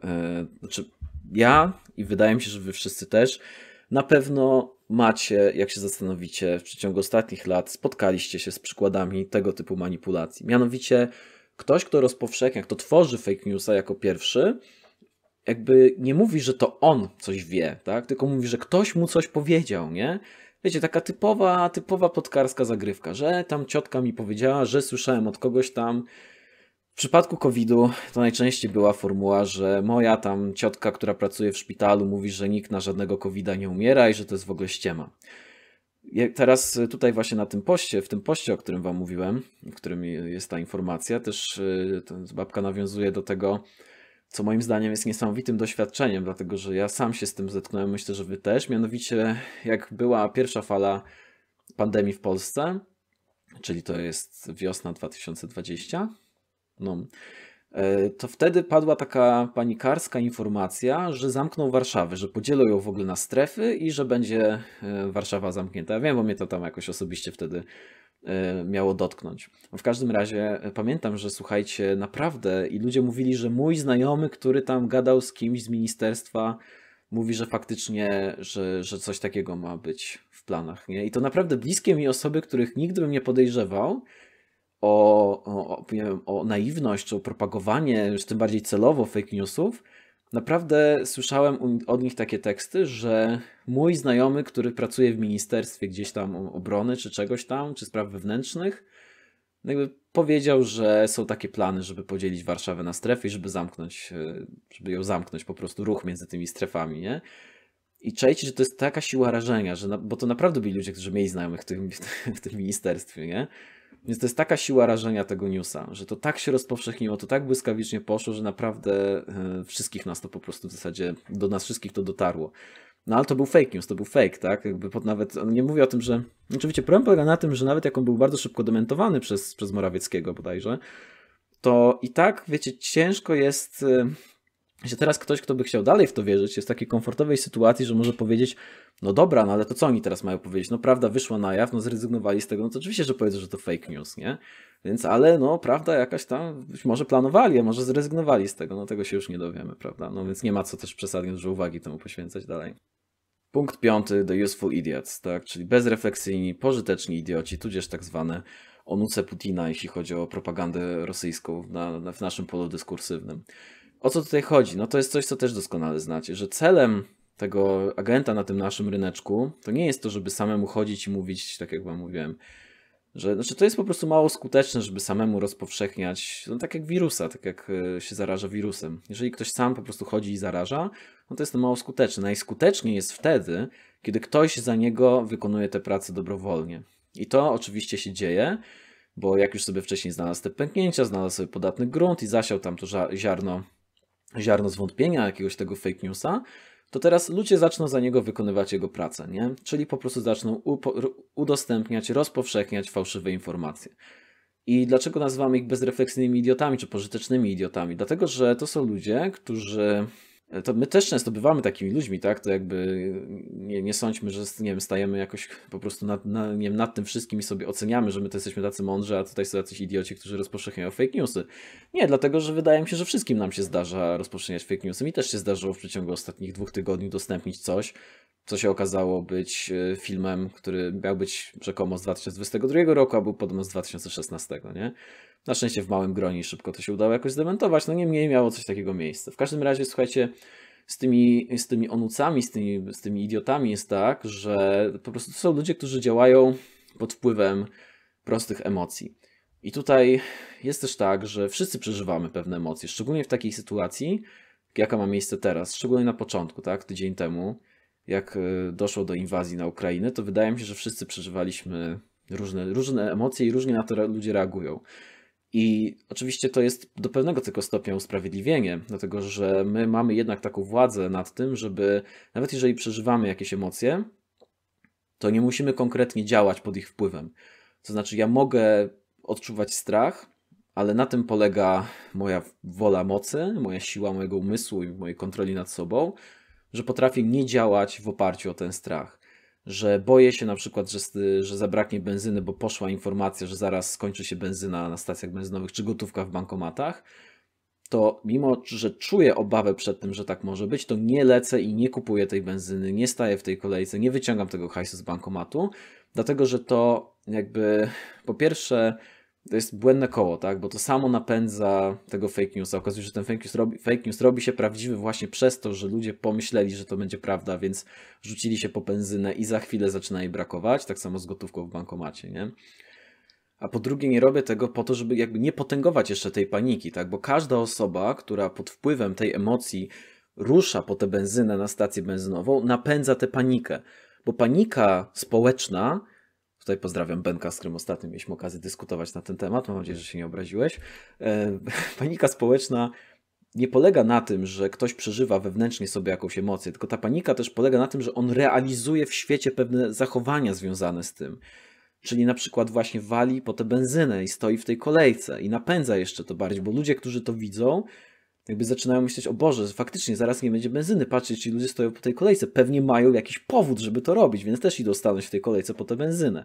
yy, znaczy ja i wydaje mi się, że wy wszyscy też, na pewno macie, jak się zastanowicie, w przeciągu ostatnich lat spotkaliście się z przykładami tego typu manipulacji. Mianowicie ktoś, kto rozpowszechnia, kto tworzy fake newsa jako pierwszy, jakby nie mówi, że to on coś wie, tak? tylko mówi, że ktoś mu coś powiedział, nie? Wiecie, taka typowa, typowa podkarska zagrywka, że tam ciotka mi powiedziała, że słyszałem od kogoś tam, w przypadku COVID-u to najczęściej była formuła, że moja tam ciotka, która pracuje w szpitalu, mówi, że nikt na żadnego COVID-a nie umiera i że to jest w ogóle ściema. Teraz tutaj właśnie na tym poście, w tym poście, o którym Wam mówiłem, w którym jest ta informacja, też y, babka nawiązuje do tego, co moim zdaniem jest niesamowitym doświadczeniem, dlatego że ja sam się z tym zetknąłem, myślę, że Wy też. Mianowicie, jak była pierwsza fala pandemii w Polsce, czyli to jest wiosna 2020, no. E, to wtedy padła taka panikarska informacja, że zamkną Warszawę, że podzielą ją w ogóle na strefy i że będzie e, Warszawa zamknięta. Ja wiem, bo mnie to tam jakoś osobiście wtedy e, miało dotknąć. W każdym razie pamiętam, że słuchajcie, naprawdę i ludzie mówili, że mój znajomy, który tam gadał z kimś z ministerstwa, mówi, że faktycznie, że, że coś takiego ma być w planach. Nie? I to naprawdę bliskie mi osoby, których nigdy bym nie podejrzewał, o, o, nie wiem, o naiwność, o propagowanie, już tym bardziej celowo fake newsów, naprawdę słyszałem od nich takie teksty, że mój znajomy, który pracuje w ministerstwie gdzieś tam obrony czy czegoś tam, czy spraw wewnętrznych, no jakby powiedział, że są takie plany, żeby podzielić Warszawę na strefy i żeby zamknąć, e, żeby ją zamknąć po prostu ruch między tymi strefami, nie? I czajcie, że to jest taka siła rażenia, że na, bo to naprawdę byli ludzie, którzy mieli znajomych w tym, w tym ministerstwie, nie? Więc to jest taka siła rażenia tego newsa, że to tak się rozpowszechniło, to tak błyskawicznie poszło, że naprawdę e, wszystkich nas to po prostu w zasadzie, do nas wszystkich to dotarło. No ale to był fake news, to był fake, tak? Jakby pod nawet, nie mówię o tym, że... Oczywiście problem polega na tym, że nawet jak on był bardzo szybko dementowany przez, przez Morawieckiego bodajże, to i tak, wiecie, ciężko jest e, jeśli teraz ktoś, kto by chciał dalej w to wierzyć, jest w takiej komfortowej sytuacji, że może powiedzieć, no dobra, no ale to co oni teraz mają powiedzieć? No prawda wyszła na jaw, no zrezygnowali z tego, no to oczywiście, że powiedzą, że to fake news, nie? Więc, ale no prawda jakaś tam, być może planowali, a może zrezygnowali z tego, no tego się już nie dowiemy, prawda? No więc nie ma co też przesadnie dużo uwagi temu poświęcać dalej. Punkt piąty, the useful idiots, tak? Czyli bezrefleksyjni, pożyteczni idioci, tudzież tak zwane onuce Putina, jeśli chodzi o propagandę rosyjską na, na, w naszym polu dyskursywnym. O co tutaj chodzi? No to jest coś, co też doskonale znacie, że celem tego agenta na tym naszym ryneczku to nie jest to, żeby samemu chodzić i mówić, tak jak wam mówiłem, że znaczy to jest po prostu mało skuteczne, żeby samemu rozpowszechniać, no tak jak wirusa, tak jak e, się zaraża wirusem. Jeżeli ktoś sam po prostu chodzi i zaraża, no to jest to mało skuteczne. Najskuteczniej jest wtedy, kiedy ktoś za niego wykonuje tę pracę dobrowolnie. I to oczywiście się dzieje, bo jak już sobie wcześniej znalazł te pęknięcia, znalazł sobie podatny grunt i zasiał tam to ziarno ziarno zwątpienia, jakiegoś tego fake newsa, to teraz ludzie zaczną za niego wykonywać jego pracę, nie? Czyli po prostu zaczną udostępniać, rozpowszechniać fałszywe informacje. I dlaczego nazywamy ich bezrefleksyjnymi idiotami czy pożytecznymi idiotami? Dlatego, że to są ludzie, którzy E, to my też często bywamy takimi ludźmi, tak? To jakby mm, nie, nie sądźmy, że nie wiem, stajemy jakoś po prostu nad, na, nie wiem, nad tym wszystkim i sobie oceniamy, że my to jesteśmy tacy mądrzy, a tutaj są jacyś idioci, którzy rozpowszechniają fake newsy. Nie, dlatego, że wydaje mi się, że wszystkim nam się zdarza rozpowszechniać fake newsy. Mi też się zdarzyło w przeciągu ostatnich dwóch tygodni udostępnić coś, co się okazało być e, filmem, który miał być rzekomo z 2022 roku, a był podobno z 2016, nie? Na szczęście w małym gronie szybko to się udało jakoś zdementować, no niemniej miało coś takiego miejsce. W każdym razie, słuchajcie, z tymi, z tymi onucami, z tymi, z tymi idiotami jest tak, że po prostu to są ludzie, którzy działają pod wpływem prostych emocji. I tutaj jest też tak, że wszyscy przeżywamy pewne emocje, szczególnie w takiej sytuacji, jaka ma miejsce teraz, szczególnie na początku, tak, tydzień temu, jak e, doszło do inwazji na Ukrainę, to wydaje mi się, że wszyscy przeżywaliśmy różne, różne emocje i różnie na to ludzie reagują. I oczywiście to jest do pewnego tylko stopnia usprawiedliwienie, dlatego że my mamy jednak taką władzę nad tym, żeby nawet jeżeli przeżywamy jakieś emocje, to nie musimy konkretnie działać pod ich wpływem. To znaczy, ja mogę odczuwać strach, ale na tym polega moja wola mocy, moja siła mojego umysłu i mojej kontroli nad sobą, że potrafię nie działać w oparciu o ten strach że boję się na przykład, że, że zabraknie benzyny, bo poszła informacja, że zaraz skończy się benzyna na stacjach benzynowych czy gotówka w bankomatach, to mimo, że czuję obawę przed tym, że tak może być, to nie lecę i nie kupuję tej benzyny, nie staję w tej kolejce, nie wyciągam tego hajsu z bankomatu, dlatego że to jakby po pierwsze to jest błędne koło, tak? Bo to samo napędza tego fake newsa. Okazuje się, że ten fake news, robi, fake news robi się prawdziwy właśnie przez to, że ludzie pomyśleli, że to będzie prawda, więc rzucili się po benzynę i za chwilę zaczyna jej brakować. Tak samo z gotówką w bankomacie, nie? A po drugie, nie robię tego po to, żeby jakby nie potęgować jeszcze tej paniki, tak? Bo każda osoba, która pod wpływem tej emocji rusza po tę benzynę na stację benzynową, napędza tę panikę. Bo panika społeczna Tutaj pozdrawiam Benka, z którym ostatnio mieliśmy okazję dyskutować na ten temat. Mam nadzieję, że się nie obraziłeś. E, panika społeczna nie polega na tym, że ktoś przeżywa wewnętrznie sobie jakąś emocję, tylko ta panika też polega na tym, że on realizuje w świecie pewne zachowania związane z tym. Czyli na przykład właśnie wali po tę benzynę i stoi w tej kolejce i napędza jeszcze to bardziej, bo ludzie, którzy to widzą, jakby zaczynają myśleć, o Boże, faktycznie zaraz nie będzie benzyny, patrzcie, ci ludzie stoją po tej kolejce, pewnie mają jakiś powód, żeby to robić, więc też idą stanąć w tej kolejce po tę benzynę.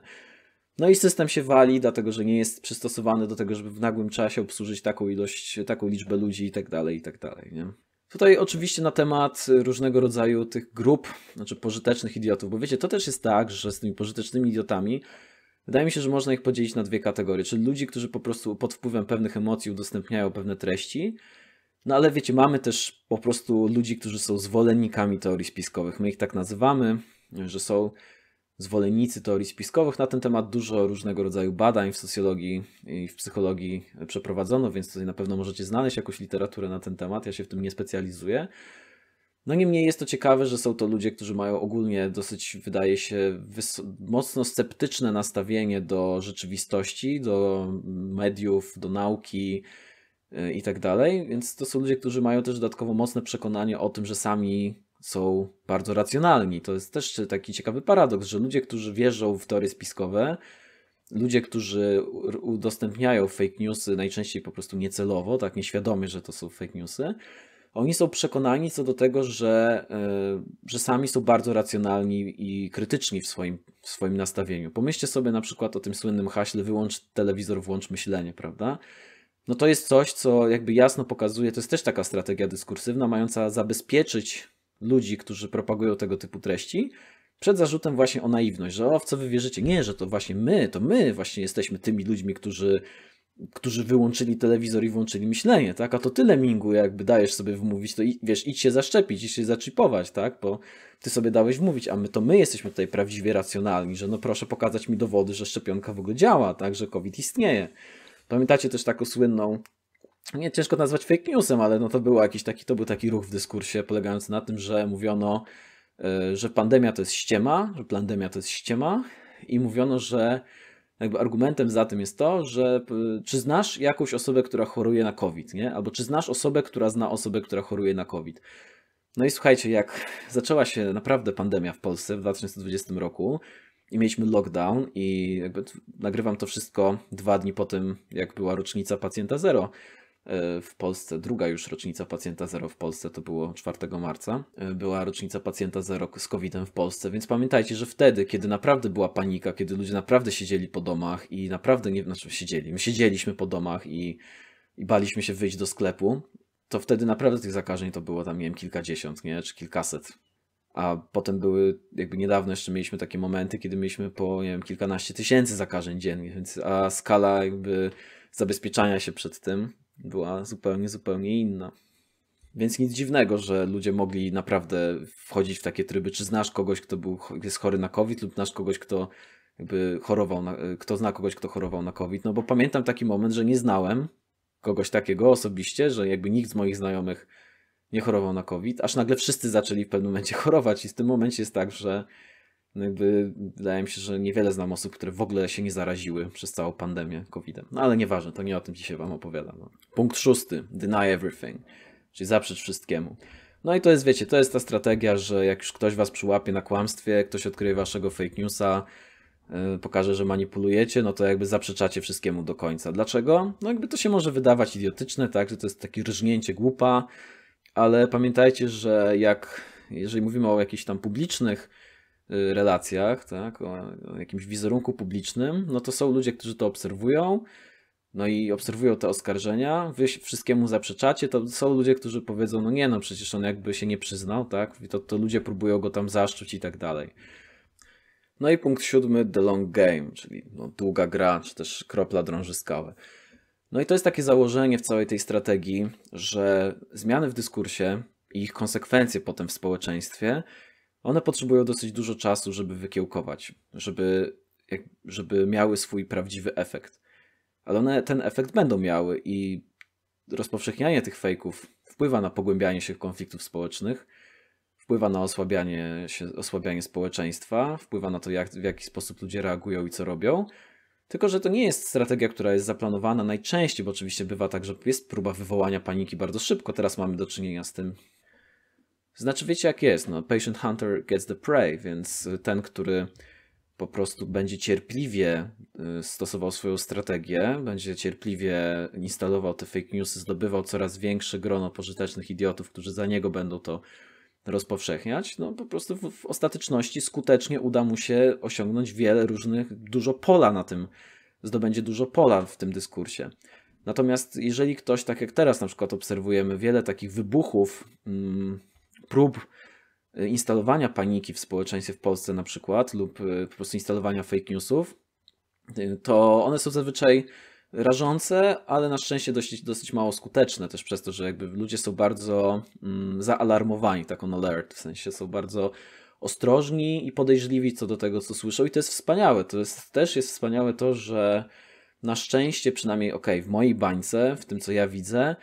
No i system się wali, dlatego że nie jest przystosowany do tego, żeby w nagłym czasie obsłużyć taką ilość, taką liczbę ludzi i tak dalej, i tak dalej, nie? Tutaj oczywiście na temat różnego rodzaju tych grup, znaczy pożytecznych idiotów, bo wiecie, to też jest tak, że z tymi pożytecznymi idiotami Wydaje mi się, że można ich podzielić na dwie kategorie, czyli ludzi, którzy po prostu pod wpływem pewnych emocji udostępniają pewne treści no ale wiecie, mamy też po prostu ludzi, którzy są zwolennikami teorii spiskowych. My ich tak nazywamy, że są zwolennicy teorii spiskowych. Na ten temat dużo różnego rodzaju badań w socjologii i w psychologii przeprowadzono, więc tutaj na pewno możecie znaleźć jakąś literaturę na ten temat. Ja się w tym nie specjalizuję. No niemniej jest to ciekawe, że są to ludzie, którzy mają ogólnie dosyć, wydaje się, mocno sceptyczne nastawienie do rzeczywistości, do mediów, do nauki, Y, i tak dalej. Więc to są ludzie, którzy mają też dodatkowo mocne przekonanie o tym, że sami są bardzo racjonalni. To jest też taki ciekawy paradoks, że ludzie, którzy wierzą w teorie spiskowe, ludzie, którzy udostępniają fake newsy najczęściej po prostu niecelowo, tak nieświadomie, że to są fake newsy, oni są przekonani co do tego, że, y, że sami są bardzo racjonalni i krytyczni w swoim, w swoim nastawieniu. Pomyślcie sobie na przykład o tym słynnym haśle wyłącz telewizor, włącz myślenie, prawda? no to jest coś, co jakby jasno pokazuje, to jest też taka strategia dyskursywna, mająca zabezpieczyć ludzi, którzy propagują tego typu treści, przed zarzutem właśnie o naiwność, że o w co wy wierzycie? Nie, że to właśnie my, to my właśnie jesteśmy tymi ludźmi, którzy, którzy wyłączyli telewizor i włączyli myślenie, tak? A to tyle mingu, jakby dajesz sobie wmówić, to wiesz, idź się zaszczepić, idź się zaczipować, tak? Bo ty sobie dałeś mówić a my to my jesteśmy tutaj prawdziwie racjonalni, że no proszę pokazać mi dowody, że szczepionka w ogóle działa, tak? Że COVID istnieje. Pamiętacie też taką słynną nie ciężko nazwać fake newsem, ale no to, był jakiś taki, to był taki ruch w dyskursie polegający na tym, że mówiono, e, że pandemia to jest ściema, że pandemia to jest ściema i mówiono, że jakby argumentem za tym jest to, że e, czy znasz jakąś osobę, która choruje na COVID, nie? Albo czy znasz osobę, która zna osobę, która choruje na COVID. No i słuchajcie, jak zaczęła się naprawdę pandemia w Polsce w 2020 roku, i mieliśmy lockdown i jakby nagrywam to wszystko dwa dni po tym, jak była rocznica pacjenta zero e, w Polsce, druga już rocznica pacjenta zero w Polsce, to było 4 marca, e, była rocznica pacjenta zero z COVID-em w Polsce, więc pamiętajcie, że wtedy, kiedy naprawdę była panika, kiedy ludzie naprawdę siedzieli po domach i naprawdę nie, znaczy siedzieli, my siedzieliśmy po domach i, i baliśmy się wyjść do sklepu, to wtedy naprawdę tych zakażeń to było tam, nie wiem, kilkadziesiąt, nie, czy kilkaset, a potem były, jakby niedawno jeszcze mieliśmy takie momenty, kiedy mieliśmy po, nie wiem, kilkanaście tysięcy zakażeń dziennie, więc a skala jakby zabezpieczania się przed tym była zupełnie, zupełnie inna. Więc nic dziwnego, że ludzie mogli naprawdę wchodzić w takie tryby, czy znasz kogoś, kto był, jest chory na COVID lub znasz kogoś, kto jakby chorował, na, kto zna kogoś, kto chorował na COVID, no bo pamiętam taki moment, że nie znałem kogoś takiego osobiście, że jakby nikt z moich znajomych nie chorował na COVID, aż nagle wszyscy zaczęli w pewnym momencie chorować i w tym momencie jest tak, że no jakby wydaje mi się, że niewiele znam osób, które w ogóle się nie zaraziły przez całą pandemię COVID-em. No ale nieważne, to nie o tym dzisiaj wam opowiadam. No. Punkt szósty, deny everything, czyli zaprzecz wszystkiemu. No i to jest, wiecie, to jest ta strategia, że jak już ktoś was przyłapie na kłamstwie, ktoś odkryje waszego fake newsa, y, pokaże, że manipulujecie, no to jakby zaprzeczacie wszystkiemu do końca. Dlaczego? No jakby to się może wydawać idiotyczne, tak, że to jest takie rżnięcie głupa, ale pamiętajcie, że jak, jeżeli mówimy o jakichś tam publicznych y, relacjach, tak, o, o jakimś wizerunku publicznym, no to są ludzie, którzy to obserwują, no i obserwują te oskarżenia, wy wszystkiemu zaprzeczacie, to są ludzie, którzy powiedzą, no nie no, przecież on jakby się nie przyznał, tak, to, to ludzie próbują go tam zaszczuć i tak dalej. No i punkt siódmy, the long game, czyli no, długa gra, czy też kropla drąży no i to jest takie założenie w całej tej strategii, że zmiany w dyskursie i ich konsekwencje potem w społeczeństwie, one potrzebują dosyć dużo czasu, żeby wykiełkować, żeby, żeby miały swój prawdziwy efekt. Ale one ten efekt będą miały i rozpowszechnianie tych fejków wpływa na pogłębianie się konfliktów społecznych, wpływa na osłabianie, się, osłabianie społeczeństwa, wpływa na to, jak, w jaki sposób ludzie reagują i co robią, tylko, że to nie jest strategia, która jest zaplanowana najczęściej, bo oczywiście bywa tak, że jest próba wywołania paniki bardzo szybko. Teraz mamy do czynienia z tym. Znaczy, wiecie jak jest, no, patient hunter gets the prey, więc y, ten, który po prostu będzie cierpliwie y, stosował swoją strategię, będzie cierpliwie instalował te fake newsy, zdobywał coraz większe grono pożytecznych idiotów, którzy za niego będą to rozpowszechniać, no po prostu w, w ostateczności skutecznie uda mu się osiągnąć wiele różnych, dużo pola na tym, zdobędzie dużo pola w tym dyskursie. Natomiast jeżeli ktoś, tak jak teraz na przykład obserwujemy wiele takich wybuchów, mm, prób e, instalowania paniki w społeczeństwie w Polsce na przykład lub e, po prostu instalowania fake newsów, e, to one są zazwyczaj rażące, ale na szczęście dosyć, dosyć mało skuteczne też przez to, że jakby ludzie są bardzo mm, zaalarmowani taką alert, w sensie są bardzo ostrożni i podejrzliwi co do tego, co słyszą i to jest wspaniałe. To jest, też jest wspaniałe to, że na szczęście przynajmniej, ok, w mojej bańce, w tym co ja widzę,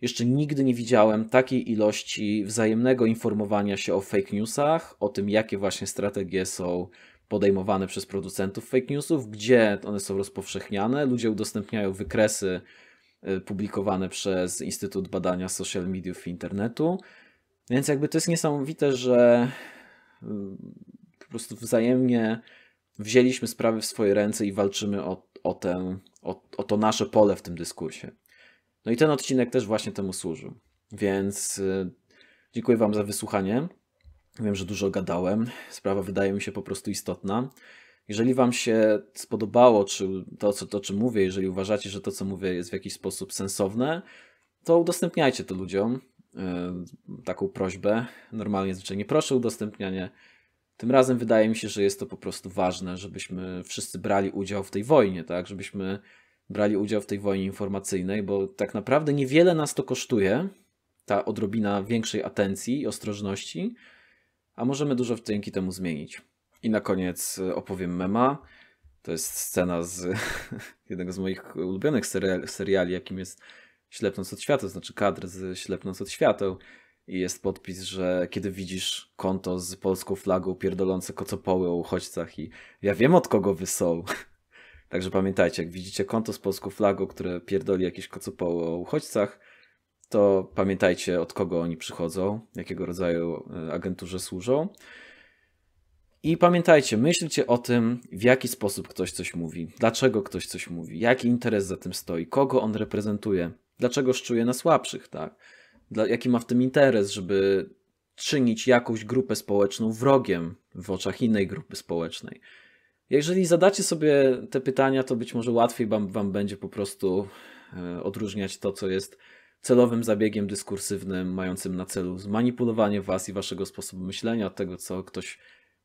jeszcze nigdy nie widziałem takiej ilości wzajemnego informowania się o fake newsach, o tym, jakie właśnie strategie są podejmowane przez producentów fake newsów, gdzie one są rozpowszechniane. Ludzie udostępniają wykresy y, publikowane przez Instytut Badania Social Mediów i Internetu. Więc jakby to jest niesamowite, że y, po prostu wzajemnie wzięliśmy sprawy w swoje ręce i walczymy o, o, ten, o, o to nasze pole w tym dyskursie. No i ten odcinek też właśnie temu służył. Więc y, dziękuję Wam za wysłuchanie. Wiem, że dużo gadałem. Sprawa wydaje mi się po prostu istotna. Jeżeli Wam się spodobało, czy to, co, to, o czym mówię, jeżeli uważacie, że to, co mówię, jest w jakiś sposób sensowne, to udostępniajcie to ludziom. Yy, taką prośbę. Normalnie zwyczajnie proszę o udostępnianie. Tym razem wydaje mi się, że jest to po prostu ważne, żebyśmy wszyscy brali udział w tej wojnie, tak? Żebyśmy brali udział w tej wojnie informacyjnej, bo tak naprawdę niewiele nas to kosztuje, ta odrobina większej atencji i ostrożności a możemy dużo dzięki temu zmienić. I na koniec e, opowiem mema. To jest scena z jednego z moich ulubionych seriali, jakim jest Ślepnąc od świateł, znaczy kadr z Ślepnąc od świateł. I jest podpis, że kiedy widzisz konto z polską flagą pierdolące kocopoły o uchodźcach i ja wiem od kogo wy są. Także pamiętajcie, jak widzicie konto z polską flagą, które pierdoli jakieś kocopoły o uchodźcach, to pamiętajcie, od kogo oni przychodzą, jakiego rodzaju e, agenturze służą. I pamiętajcie, myślcie o tym, w jaki sposób ktoś coś mówi, dlaczego ktoś coś mówi, jaki interes za tym stoi, kogo on reprezentuje, dlaczego szczuje na słabszych, tak? Dla, jaki ma w tym interes, żeby czynić jakąś grupę społeczną wrogiem w oczach innej grupy społecznej. Jeżeli zadacie sobie te pytania, to być może łatwiej wam, wam będzie po prostu e, odróżniać to, co jest celowym zabiegiem dyskursywnym mającym na celu zmanipulowanie was i waszego sposobu myślenia, tego co ktoś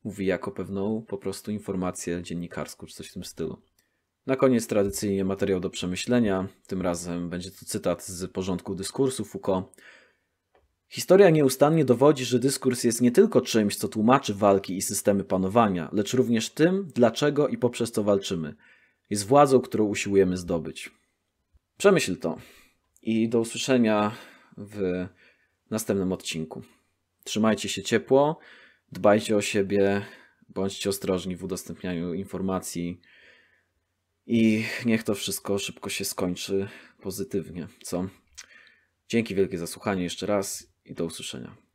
mówi jako pewną po prostu informację dziennikarską czy coś w tym stylu. Na koniec tradycyjnie materiał do przemyślenia, tym razem będzie to cytat z porządku dyskursu Foucault. Historia nieustannie dowodzi, że dyskurs jest nie tylko czymś, co tłumaczy walki i systemy panowania, lecz również tym, dlaczego i poprzez co walczymy. Jest władzą, którą usiłujemy zdobyć. Przemyśl to i do usłyszenia w następnym odcinku. Trzymajcie się ciepło, dbajcie o siebie, bądźcie ostrożni w udostępnianiu informacji i niech to wszystko szybko się skończy pozytywnie, co? Dzięki wielkie za słuchanie jeszcze raz i do usłyszenia.